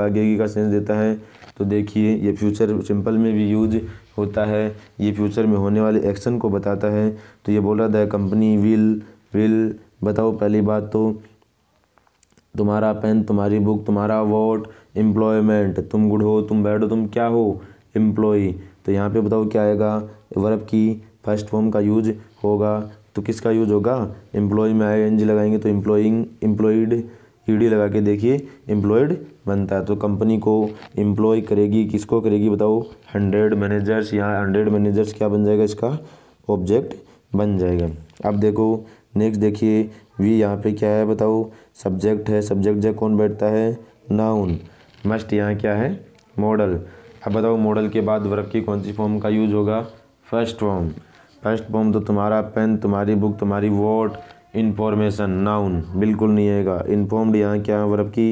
आगे का सेंस देता है तो देखिए ये फ्यूचर सिंपल में भी यूज होता है ये फ्यूचर में होने वाले एक्शन को बताता है तो ये बोल रहा था कंपनी विल विल बताओ पहली बात तो तुम्हारा पेन तुम्हारी बुक तुम्हारा वोट एम्प्लॉयमेंट तुम गुड हो तुम बैड हो तुम क्या हो एम्प्लॉय तो यहाँ पे बताओ क्या आएगा वर्ब की फर्स्ट फॉर्म का यूज होगा तो किसका यूज होगा एम्प्लॉय में आई एन जी लगाएंगे तो एम्प्लॉइंग एम्प्लॉयड ईडी लगा के देखिए एम्प्लॉयड बनता है तो कंपनी को एम्प्लॉय करेगी किसको करेगी बताओ हंड्रेड मैनेजर्स यहाँ हंड्रेड मैनेजर्स क्या बन जाएगा इसका ऑब्जेक्ट बन जाएगा अब देखो नेक्स्ट देखिए वी यहाँ पे क्या है बताओ सब्जेक्ट है सब्जेक्ट जो कौन बैठता है नाउन मस्ट यहाँ क्या है मॉडल अब बताओ मॉडल के बाद वर्क की कौन सी फॉर्म का यूज होगा फर्स्ट फॉर्म फर्स्ट फॉर्म तो तुम्हारा पेन तुम्हारी बुक तुम्हारी वोट इन्फॉर्मेशन नाउन बिल्कुल नहीं आएगा इन्फॉर्म्ड यहाँ क्या है वर्ब की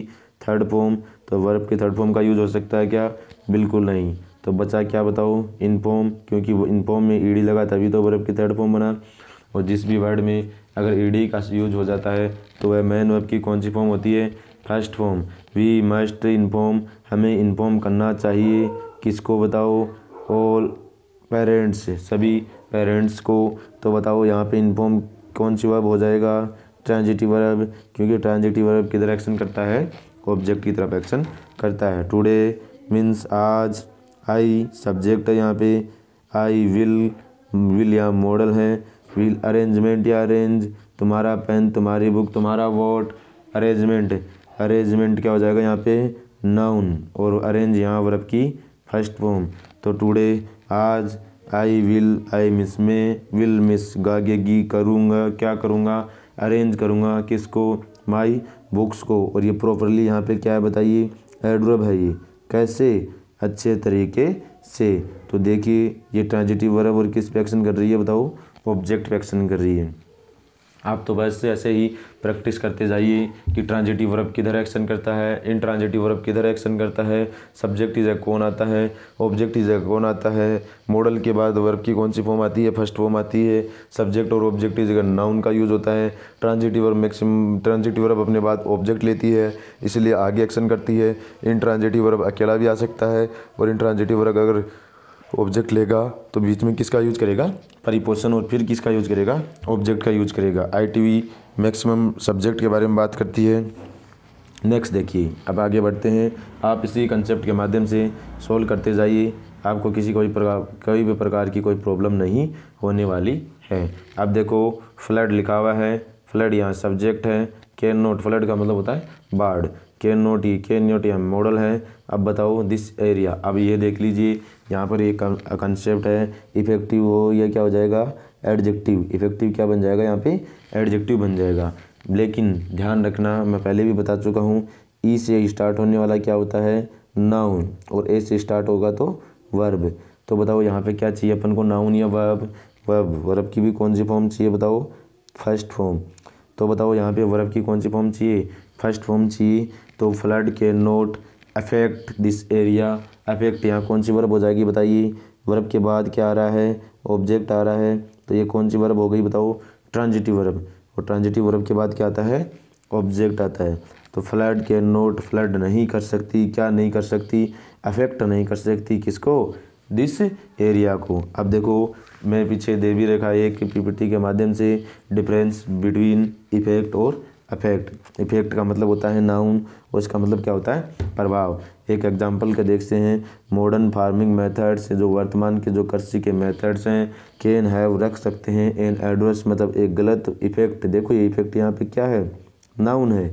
थर्ड फॉर्म तो वर्ब के थर्ड फॉर्म का यूज़ हो सकता है क्या बिल्कुल नहीं तो बचा क्या बताओ इन्फॉर्म क्योंकि इन्फॉर्म में ईडी लगा तभी तो वर्ब की थर्ड फॉर्म बना और जिस भी वर्ड में अगर ईडी का यूज हो जाता है तो वह मैन वर्ब की कौन सी फॉर्म होती है first form we must inform हमें इन्फॉर्म करना चाहिए किसको बताओ ऑल पेरेंट्स सभी पेरेंट्स को तो बताओ यहाँ पे इन्फॉर्म कौन सी वर्ब हो जाएगा ट्रांजिटिव वर्ब क्योंकि ट्रांजिटिव वर्ब किधर एक्शन करता है ऑब्जेक्ट की तरफ एक्शन करता है टुडे मीन्स आज आई सब्जेक्ट है यहाँ पे आई विल विल या मॉडल है विल अरेंजमेंट या अरेंज तुम्हारा पेन तुम्हारी बुक तुम्हारा वोट अरेंजमेंट अरेंजमेंट क्या हो जाएगा यहाँ पे नाउन और अरेंज यहाँ वर्ब की फर्स्ट फॉर्म तो टुडे आज आई विल आई मिस मे विल मिस गागेगी करूँगा क्या करूँगा अरेंज करूँगा किसको माई बुक्स को और ये प्रॉपरली यहाँ पे क्या है बताइए एड्रब है ये कैसे अच्छे तरीके से तो देखिए ये ट्रांजिटिव वर्ब और किस पे एक्शन कर रही है बताओ ऑब्जेक्ट पे एक्शन कर रही है आप तो बस ऐसे ही प्रैक्टिस करते जाइए कि ट्रांजिटिव वर्ब किधर एक्शन करता है इन ट्रांजिटिव वर्ब किधर एक्शन करता है सब्जेक्ट इज ए कौन आता है ऑब्जेक्ट इज ए कौन आता है मॉडल के बाद वर्ब की कौन सी फॉर्म आती है फर्स्ट फॉर्म आती है सब्जेक्ट और ऑब्जेक्ट इज नाउन का यूज़ होता है transitive verb maxim transitive verb अपने बाद ऑब्जेक्ट लेती है इसलिए आगे एक्शन करती है इन ट्रांजिटिव वर्ब अकेला भी आ सकता है और इन ट्रांजिटिव वर्ग अगर ऑब्जेक्ट लेगा तो बीच में किसका यूज करेगा परिपोषण और फिर किसका यूज करेगा ऑब्जेक्ट का यूज करेगा आई मैक्सिमम सब्जेक्ट के बारे में बात करती है नेक्स्ट देखिए अब आगे बढ़ते हैं आप इसी कंसेप्ट के माध्यम से सोल्व करते जाइए आपको किसी कोई प्रकार कोई भी प्रकार की कोई प्रॉब्लम नहीं होने वाली है अब देखो फ्लड लिखा हुआ है फ्लड यहाँ सब्जेक्ट है कैन नोट फ्लड का मतलब होता है बाढ़ कैन नोट ये कैन नोट यहाँ मॉडल है अब बताओ दिस एरिया अब ये देख लीजिए यहाँ पर ये कंसेप्ट है इफेक्टिव हो या क्या हो जाएगा एडजेक्टिव इफेक्टिव क्या बन जाएगा यहाँ पे एडजेक्टिव बन जाएगा लेकिन ध्यान रखना मैं पहले भी बता चुका हूँ ई e से स्टार्ट होने वाला क्या होता है नाउन और ए से स्टार्ट होगा तो वर्ब तो बताओ यहाँ पे क्या चाहिए अपन को नाउन या वर्ब वर्ब वर्ब की भी कौन सी फॉर्म चाहिए बताओ फर्स्ट फॉर्म तो बताओ यहाँ पे वर्ब की कौन सी फॉर्म चाहिए फर्स्ट फॉर्म चाहिए तो फ्लड के not affect this area affect यहाँ कौन सी वर्ब हो जाएगी बताइए वर्ब के बाद क्या आ रहा है ऑब्जेक्ट आ रहा है तो ये कौन सी वर्ब हो गई बताओ ट्रांजिटिव वर्ब और ट्रांजिटिव वर्ब के बाद क्या आता है ऑब्जेक्ट आता है तो फ्लड के नोट फ्लड नहीं कर सकती क्या नहीं कर सकती अफेक्ट नहीं कर सकती किसको दिस एरिया को अब देखो मैं पीछे दे भी रखा एक पीपीटी के माध्यम से डिफरेंस बिटवीन इफेक्ट और अफेक्ट इफेक्ट का मतलब होता है नाउन और इसका मतलब क्या होता है प्रभाव एक एग्जांपल का देखते हैं मॉडर्न फार्मिंग मेथड्स जो वर्तमान के जो कृषि के मेथड्स हैं कैन हैव रख सकते हैं एन एडवर्स मतलब एक गलत इफेक्ट देखो ये इफेक्ट यहाँ पे क्या है नाउन है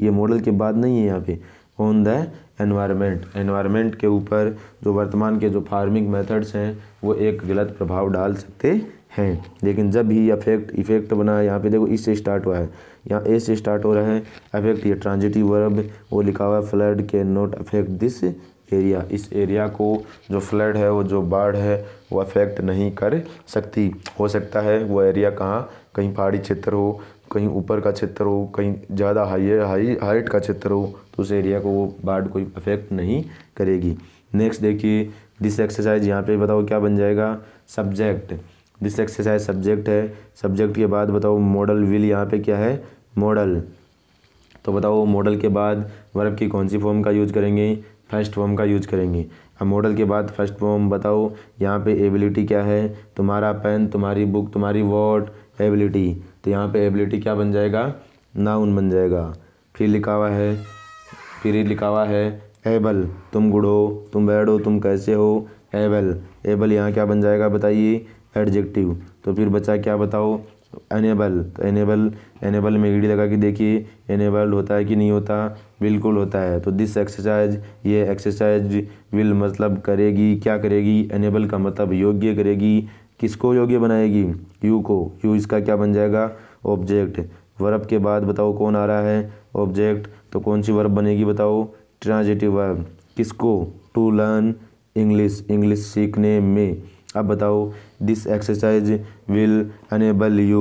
ये मॉडल के बाद नहीं है यहाँ पे ऑन द एनवायरनमेंट एनवायरनमेंट के ऊपर जो वर्तमान के जो फार्मिंग मेथड्स हैं वो एक गलत प्रभाव डाल सकते हैं लेकिन जब भी अफेक्ट इफेक्ट बना यहाँ पे देखो इससे स्टार्ट हुआ है यहाँ ए से स्टार्ट हो रहा है अफेक्ट ये ट्रांजिटिव वर्ब वो लिखा हुआ है फ्लड के नोट अफेक्ट दिस एरिया इस एरिया को जो फ्लड है वो जो बाढ़ है वो अफेक्ट नहीं कर सकती हो सकता है वो एरिया कहाँ कहीं पहाड़ी क्षेत्र हो कहीं ऊपर का क्षेत्र हो कहीं ज़्यादा हाई हाई हाइट का क्षेत्र हो तो उस एरिया को वो बाढ़ कोई अफेक्ट नहीं करेगी नेक्स्ट देखिए दिस एक्सरसाइज यहाँ पे बताओ क्या बन जाएगा सब्जेक्ट दिस एक्सरसाइज सब्जेक्ट है सब्जेक्ट के बाद बताओ मॉडल विल यहाँ पे क्या है मॉडल तो बताओ मॉडल के बाद वर्ब की कौन सी फॉर्म का यूज करेंगे फर्स्ट फॉर्म का यूज करेंगे अब मॉडल के बाद फर्स्ट फॉर्म बताओ यहाँ पे एबिलिटी क्या है तुम्हारा पेन तुम्हारी बुक तुम्हारी वॉट एबिलिटी तो यहाँ पे एबिलिटी क्या बन जाएगा नाउन बन जाएगा फिर लिखा हुआ है फिर लिखा हुआ है एबल तुम गुड़ हो तुम बैड हो तुम कैसे हो एबल एबल यहाँ क्या बन जाएगा बताइए एडजेक्टिव तो फिर बचा क्या बताओ अनेबल तो एनेबल एनेबल में ईडी लगा के देखिए एनेबल्ड होता है कि नहीं होता बिल्कुल होता है तो दिस एक्सरसाइज ये एक्सरसाइज विल मतलब करेगी क्या करेगी एनेबल का मतलब योग्य करेगी किसको योग्य बनाएगी यू को यू इसका क्या बन जाएगा ऑब्जेक्ट वर्ब के बाद बताओ कौन आ रहा है ऑब्जेक्ट तो कौन सी वर्ब बनेगी बताओ ट्रांजेटिव वर्ब किसको टू लर्न इंग्लिश इंग्लिश सीखने में अब बताओ this exercise will enable you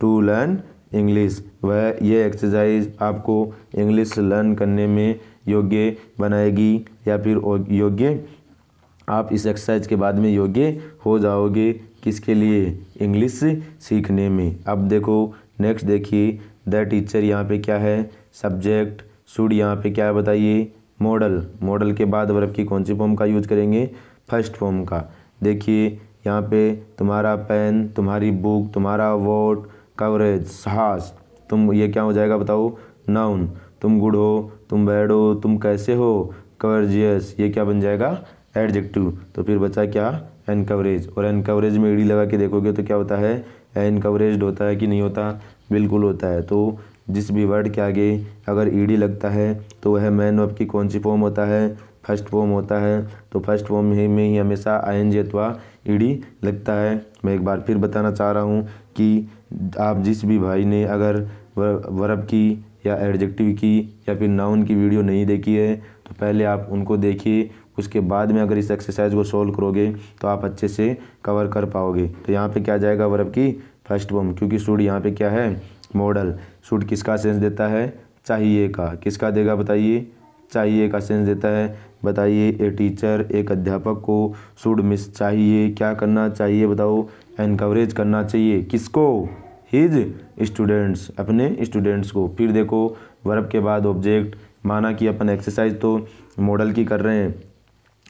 to learn English वह यह एक्सरसाइज आपको इंग्लिश लर्न करने में योग्य बनाएगी या फिर योग्य आप इस एक्सरसाइज के बाद में योग्य हो जाओगे किसके लिए इंग्लिश सीखने में अब देखो नेक्स्ट देखिए द टीचर यहाँ पे क्या है सब्जेक्ट शुड यहाँ पे क्या है बताइए मॉडल मॉडल के बाद वर्ब की कौन सी फॉर्म का यूज करेंगे फर्स्ट फॉर्म का देखिए यहाँ पे तुम्हारा पेन तुम्हारी बुक तुम्हारा वोट कवरेज साहस तुम ये क्या हो जाएगा बताओ नाउन तुम गुड हो तुम बैड हो तुम कैसे हो कवरजियस ये क्या बन जाएगा एडजेक्टिव तो फिर बचा क्या एन कवरेज और एन कवरेज में ईडी लगा के देखोगे तो क्या होता है एन कवरेज होता है कि नहीं होता बिल्कुल होता है तो जिस भी वर्ड के आगे अगर ईडी लगता है तो वह मैन ऑफ की कौन सी फॉर्म होता है फर्स्ट फॉर्म होता है तो फर्स्ट फॉर्म में ही हमेशा आई एन जी अथवा ई डी लगता है मैं एक बार फिर बताना चाह रहा हूँ कि आप जिस भी भाई ने अगर वर्ब की या एडजेक्टिव की या फिर नाउन की वीडियो नहीं देखी है तो पहले आप उनको देखिए उसके बाद में अगर इस एक्सरसाइज को सोल्व करोगे तो आप अच्छे से कवर कर पाओगे तो यहाँ पे क्या जाएगा वर्ब की फर्स्ट फॉर्म क्योंकि सूट यहाँ पे क्या है मॉडल सूट किसका सेंस देता है चाहिए का किसका देगा बताइए चाहिए का सेंस देता है बताइए ए टीचर एक अध्यापक को शुड मिस चाहिए क्या करना चाहिए बताओ एनकरेज करना चाहिए किसको हिज स्टूडेंट्स अपने स्टूडेंट्स को फिर देखो वर्ब के बाद ऑब्जेक्ट माना कि अपन एक्सरसाइज तो मॉडल की कर रहे हैं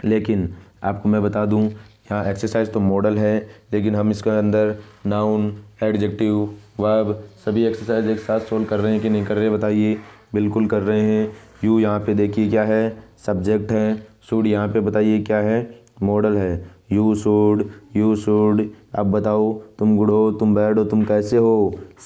लेकिन आपको मैं बता दूं यहाँ एक्सरसाइज तो मॉडल है लेकिन हम इसके अंदर नाउन एडजेक्टिव वर्ब सभी एक्सरसाइज एक साथ सोल्व कर रहे हैं कि नहीं कर रहे बताइए बिल्कुल कर रहे हैं यू यहाँ पे देखिए क्या है सब्जेक्ट है शुड यहाँ पे बताइए क्या है मॉडल है यू शुड यू शुड अब बताओ तुम गुड हो तुम बैड हो तुम कैसे हो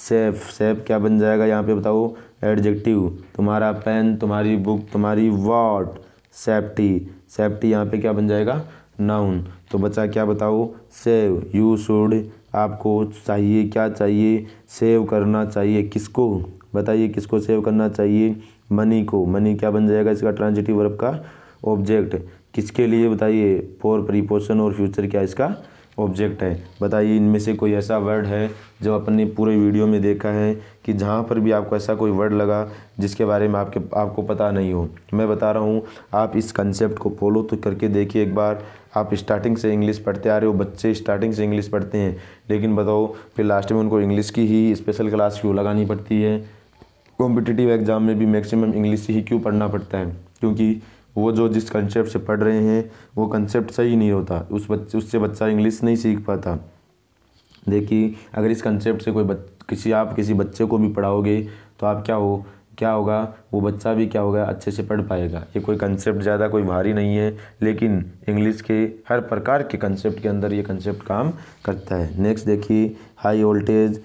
सेफ सेफ क्या बन जाएगा यहाँ पे बताओ एडजेक्टिव तुम्हारा पेन तुम्हारी बुक तुम्हारी वॉट सेफ्टी सेफ्टी यहाँ पे क्या बन जाएगा नाउन तो बच्चा क्या बताओ सेव यू शुड आपको चाहिए क्या चाहिए सेव करना चाहिए किसको बताइए किसको सेव करना चाहिए मनी को मनी क्या बन जाएगा इसका ट्रांजिटिव वर्ब का ऑब्जेक्ट किसके लिए बताइए फॉर प्रीपोशन और फ्यूचर क्या इसका ऑब्जेक्ट है बताइए इनमें से कोई ऐसा वर्ड है जो अपने पूरे वीडियो में देखा है कि जहाँ पर भी आपको ऐसा कोई वर्ड लगा जिसके बारे में आपके आपको पता नहीं हो मैं बता रहा हूँ आप इस कंसेप्ट को फॉलो तो करके देखिए एक बार आप स्टार्टिंग से इंग्लिश पढ़ते आ रहे हो बच्चे स्टार्टिंग से इंग्लिश पढ़ते हैं लेकिन बताओ फिर लास्ट में उनको इंग्लिश की ही स्पेशल क्लास क्यों लगानी पड़ती है कॉम्पिटिटिव एग्ज़ाम में भी मैक्सिमम इंग्लिश से ही क्यों पढ़ना पड़ता है क्योंकि वो जो जिस कंसेप्ट से पढ़ रहे हैं वो कंसेप्ट सही नहीं होता उस बच्चे उससे बच्चा इंग्लिश नहीं सीख पाता देखिए अगर इस कंसेप्ट से कोई बच किसी आप किसी बच्चे को भी पढ़ाओगे तो आप क्या हो क्या होगा वो बच्चा भी क्या होगा अच्छे से पढ़ पाएगा ये कोई कंसेप्ट ज़्यादा कोई भारी नहीं है लेकिन इंग्लिश के हर प्रकार के कंसेप्ट के अंदर ये कंसेप्ट काम करता है नेक्स्ट देखिए high voltage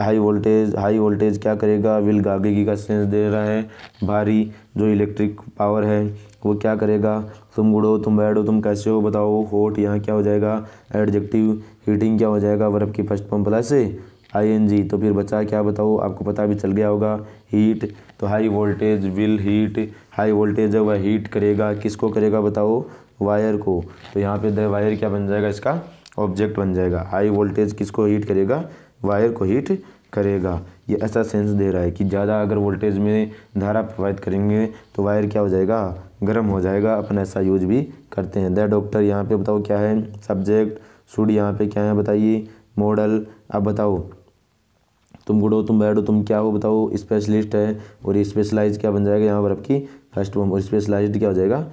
high voltage high voltage क्या करेगा विल गागेगी का सेंस दे रहा है भारी जो इलेक्ट्रिक पावर है वो क्या करेगा तुम गुड़ तुम बैठो तुम कैसे हो बताओ होट यहाँ क्या हो जाएगा एडजेक्टिव हीटिंग क्या हो जाएगा वर्फ की first form plus I N G तो फिर बचा क्या बताओ आपको पता भी चल गया होगा हीट तो high voltage will heat high voltage है वह हीट करेगा किसको करेगा बताओ वायर को तो यहाँ पे द वायर क्या बन जाएगा इसका ऑब्जेक्ट बन जाएगा हाई वोल्टेज किसको हीट करेगा वायर को हीट करेगा ये ऐसा सेंस दे रहा है कि ज़्यादा अगर वोल्टेज में धारा प्रोवाइड करेंगे तो वायर क्या हो जाएगा गर्म हो जाएगा अपन ऐसा यूज भी करते हैं द डॉक्टर यहाँ पे बताओ क्या है सब्जेक्ट शुड यहाँ पे क्या है बताइए मॉडल अब बताओ तुम गुड़ो तुम बैठो तुम क्या हो बताओ स्पेशलिस्ट है और स्पेशलाइज क्या बन जाएगा यहाँ पर आपकी फर्स्ट वम और स्पेशलाइज्ड क्या हो जाएगा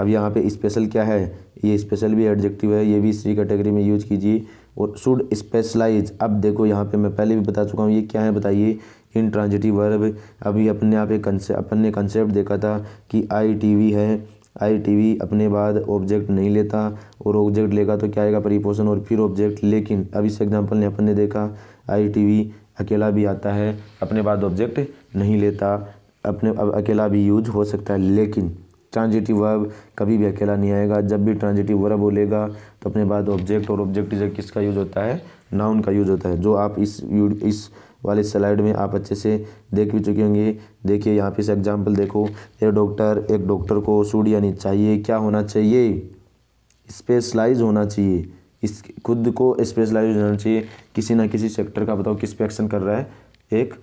अब यहाँ पे स्पेशल क्या है ये स्पेशल भी एडजेक्टिव है ये भी इसी कैटेगरी में यूज कीजिए और शुड स्पेशलाइज अब देखो यहाँ पे मैं पहले भी बता चुका हूँ ये क्या है बताइए इन ट्रांजिटिव वर्ब अभी अपने आप एक अपन ने कंसेप्ट देखा था कि आई टी वी है आई टी वी अपने बाद ऑब्जेक्ट नहीं लेता और ऑब्जेक्ट लेगा तो क्या आएगा परिपोषण और फिर ऑब्जेक्ट लेकिन अब इस एग्जाम्पल ने अपन ने देखा आई टी वी अकेला भी आता है अपने बाद ऑब्जेक्ट नहीं लेता अपने अब अकेला भी यूज हो सकता है लेकिन ट्रांजिटिव वर्ब कभी भी अकेला नहीं आएगा जब भी ट्रांजिटिव वर्ब बोलेगा तो अपने बाद ऑब्जेक्ट और ऑब्जेक्ट इज किसका यूज होता है नाउन का यूज होता है जो आप इस इस वाले स्लाइड में आप अच्छे से देख भी चुके होंगे देखिए यहाँ पे से एग्जाम्पल देखो ये डॉक्टर एक डॉक्टर को सूट यानी चाहिए क्या होना चाहिए स्पेशलाइज होना चाहिए इस खुद को स्पेशलाइज होना चाहिए किसी ना किसी सेक्टर का बताओ किस पे एक्शन कर रहा है एक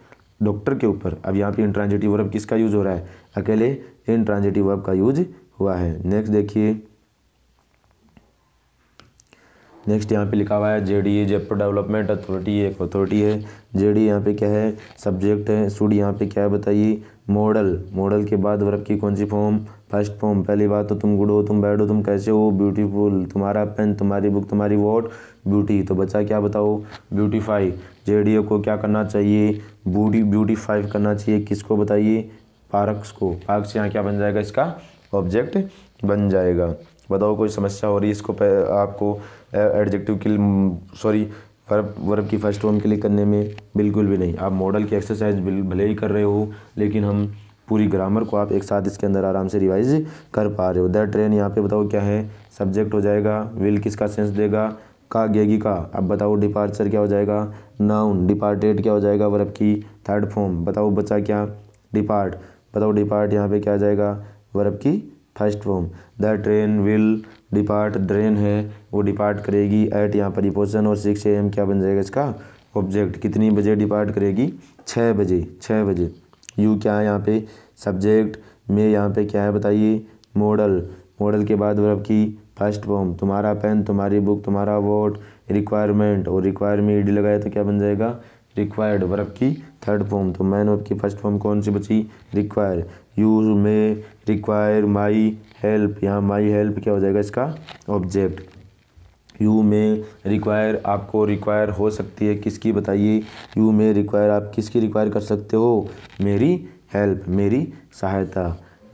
डॉक्टर के ऊपर अब यहाँ पे इंट्रांजिटिव वर्ब किसका यूज़ हो रहा है अकेले इन ट्रांजिटिव वर्ब का यूज हुआ है नेक्स्ट देखिए नेक्स्ट यहाँ पे लिखा हुआ है J D Jaipur development authority एक अथॉरिटी है जे डी e यहाँ पे क्या है सब्जेक्ट है सूड यहाँ पे क्या है बताइए मॉडल मॉडल के बाद वर्ब की कौन सी फॉर्म फर्स्ट फॉर्म पहली बात तो तुम गुड हो तुम बैड हो तुम कैसे हो ब्यूटीफुल तुम्हारा पेन तुम्हारी बुक तुम्हारी वॉट ब्यूटी तो बच्चा क्या बताओ ब्यूटीफाई जे e को क्या करना चाहिए ब्यूटी ब्यूटीफाई करना चाहिए किसको बताइए पार्क्स को पार्क्स यहाँ क्या बन जाएगा इसका ऑब्जेक्ट बन जाएगा बताओ कोई समस्या हो रही है इसको आपको एडजेक्टिव के सॉरी वर्ब वर्ब की फर्स्ट फॉर्म के लिए करने में बिल्कुल भी नहीं आप मॉडल की एक्सरसाइज भले ही कर रहे हो लेकिन हम पूरी ग्रामर को आप एक साथ इसके अंदर आराम से रिवाइज कर पा रहे हो द ट्रेन यहाँ पे बताओ क्या है सब्जेक्ट हो जाएगा विल किसका सेंस देगा का गेगी का अब बताओ डिपार्चर क्या हो जाएगा नाउन डिपार्टेड क्या हो जाएगा वर्ब की थर्ड फॉर्म बताओ बचा क्या डिपार्ट बताओ डिपार्ट यहाँ पे क्या आ जाएगा वर्ब की first form the train will depart train है वो डिपार्ट करेगी एट यहाँ पर रिपोजन और सिक्स ए एम क्या बन जाएगा इसका ऑब्जेक्ट कितनी बजे डिपार्ट करेगी छः बजे छः बजे यू क्या है यहाँ पे सब्जेक्ट में यहाँ पे क्या है बताइए मॉडल मॉडल के बाद वर्ब की फर्स्ट फॉर्म तुम्हारा पेन तुम्हारी बुक तुम्हारा वोट रिक्वायरमेंट और रिक्वायरमेंट लगाए तो क्या बन जाएगा रिक्वायर्ड वर्ब की थर्ड फॉर्म तो मैन ऑफ की फर्स्ट फॉर्म कौन सी बची require you may require my help यहाँ माई हेल्प क्या हो जाएगा इसका ऑब्जेक्ट यू में रिक्वायर आपको रिक्वायर हो सकती है किसकी बताइए यू में रिक्वायर आप किसकी रिक्वायर कर सकते हो मेरी हेल्प मेरी सहायता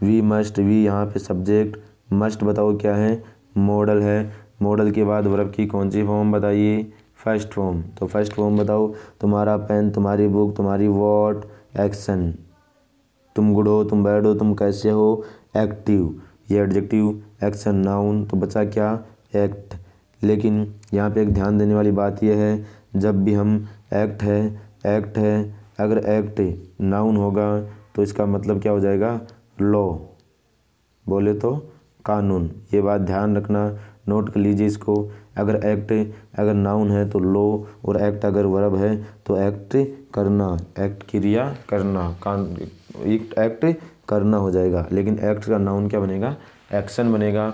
वी मस्ट वी यहाँ पे सब्जेक्ट मस्ट बताओ क्या है मॉडल है मॉडल के बाद वर्ब की कौन सी फॉर्म बताइए फर्स्ट फॉर्म तो फर्स्ट फॉर्म बताओ तुम्हारा पेन तुम्हारी बुक तुम्हारी वॉट एक्शन तुम गुड हो तुम बैड हो तुम कैसे हो एक्टिव ये एडजेक्टिव एक्शन नाउन तो बचा क्या एक्ट लेकिन यहाँ पे एक ध्यान देने वाली बात यह है जब भी हम एक्ट है एक्ट है अगर एक्ट नाउन होगा तो इसका मतलब क्या हो जाएगा लॉ बोले तो कानून ये बात ध्यान रखना नोट कर लीजिए इसको अगर एक्ट अगर नाउन है तो लो और एक्ट अगर वर्ब है तो एक्ट करना एक्ट क्रिया करना कान एक्ट, एक्ट करना हो जाएगा लेकिन एक्ट का नाउन क्या बनेगा एक्शन बनेगा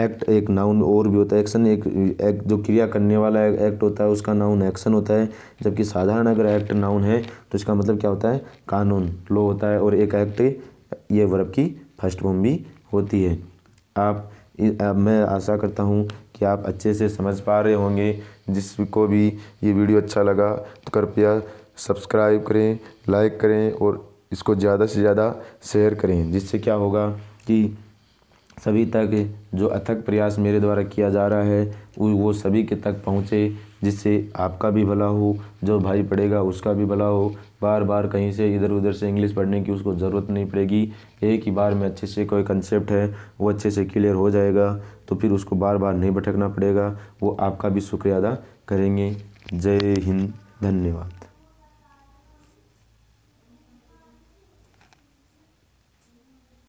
एक्ट एक नाउन और भी होता है एक्शन एक, एक जो क्रिया करने वाला एक्ट होता है उसका नाउन एक्शन होता है जबकि साधारण अगर एक्ट नाउन है तो इसका मतलब क्या होता है कानून लो होता है और एक एक्ट ये वर्ब की फर्स्ट फॉर्म भी होती है आप अब मैं आशा करता हूँ कि आप अच्छे से समझ पा रहे होंगे जिसको भी ये वीडियो अच्छा लगा तो कृपया सब्सक्राइब करें लाइक करें और इसको ज़्यादा से ज़्यादा शेयर करें जिससे क्या होगा कि सभी तक जो अथक प्रयास मेरे द्वारा किया जा रहा है वो सभी के तक पहुँचे जिससे आपका भी भला हो जो भाई पड़ेगा उसका भी भला हो बार बार कहीं से इधर उधर से इंग्लिश पढ़ने की उसको ज़रूरत नहीं पड़ेगी एक ही बार में अच्छे से कोई कंसेप्ट है वो अच्छे से क्लियर हो जाएगा तो फिर उसको बार बार नहीं भटकना पड़ेगा वो आपका भी शुक्रिया अदा करेंगे जय हिंद धन्यवाद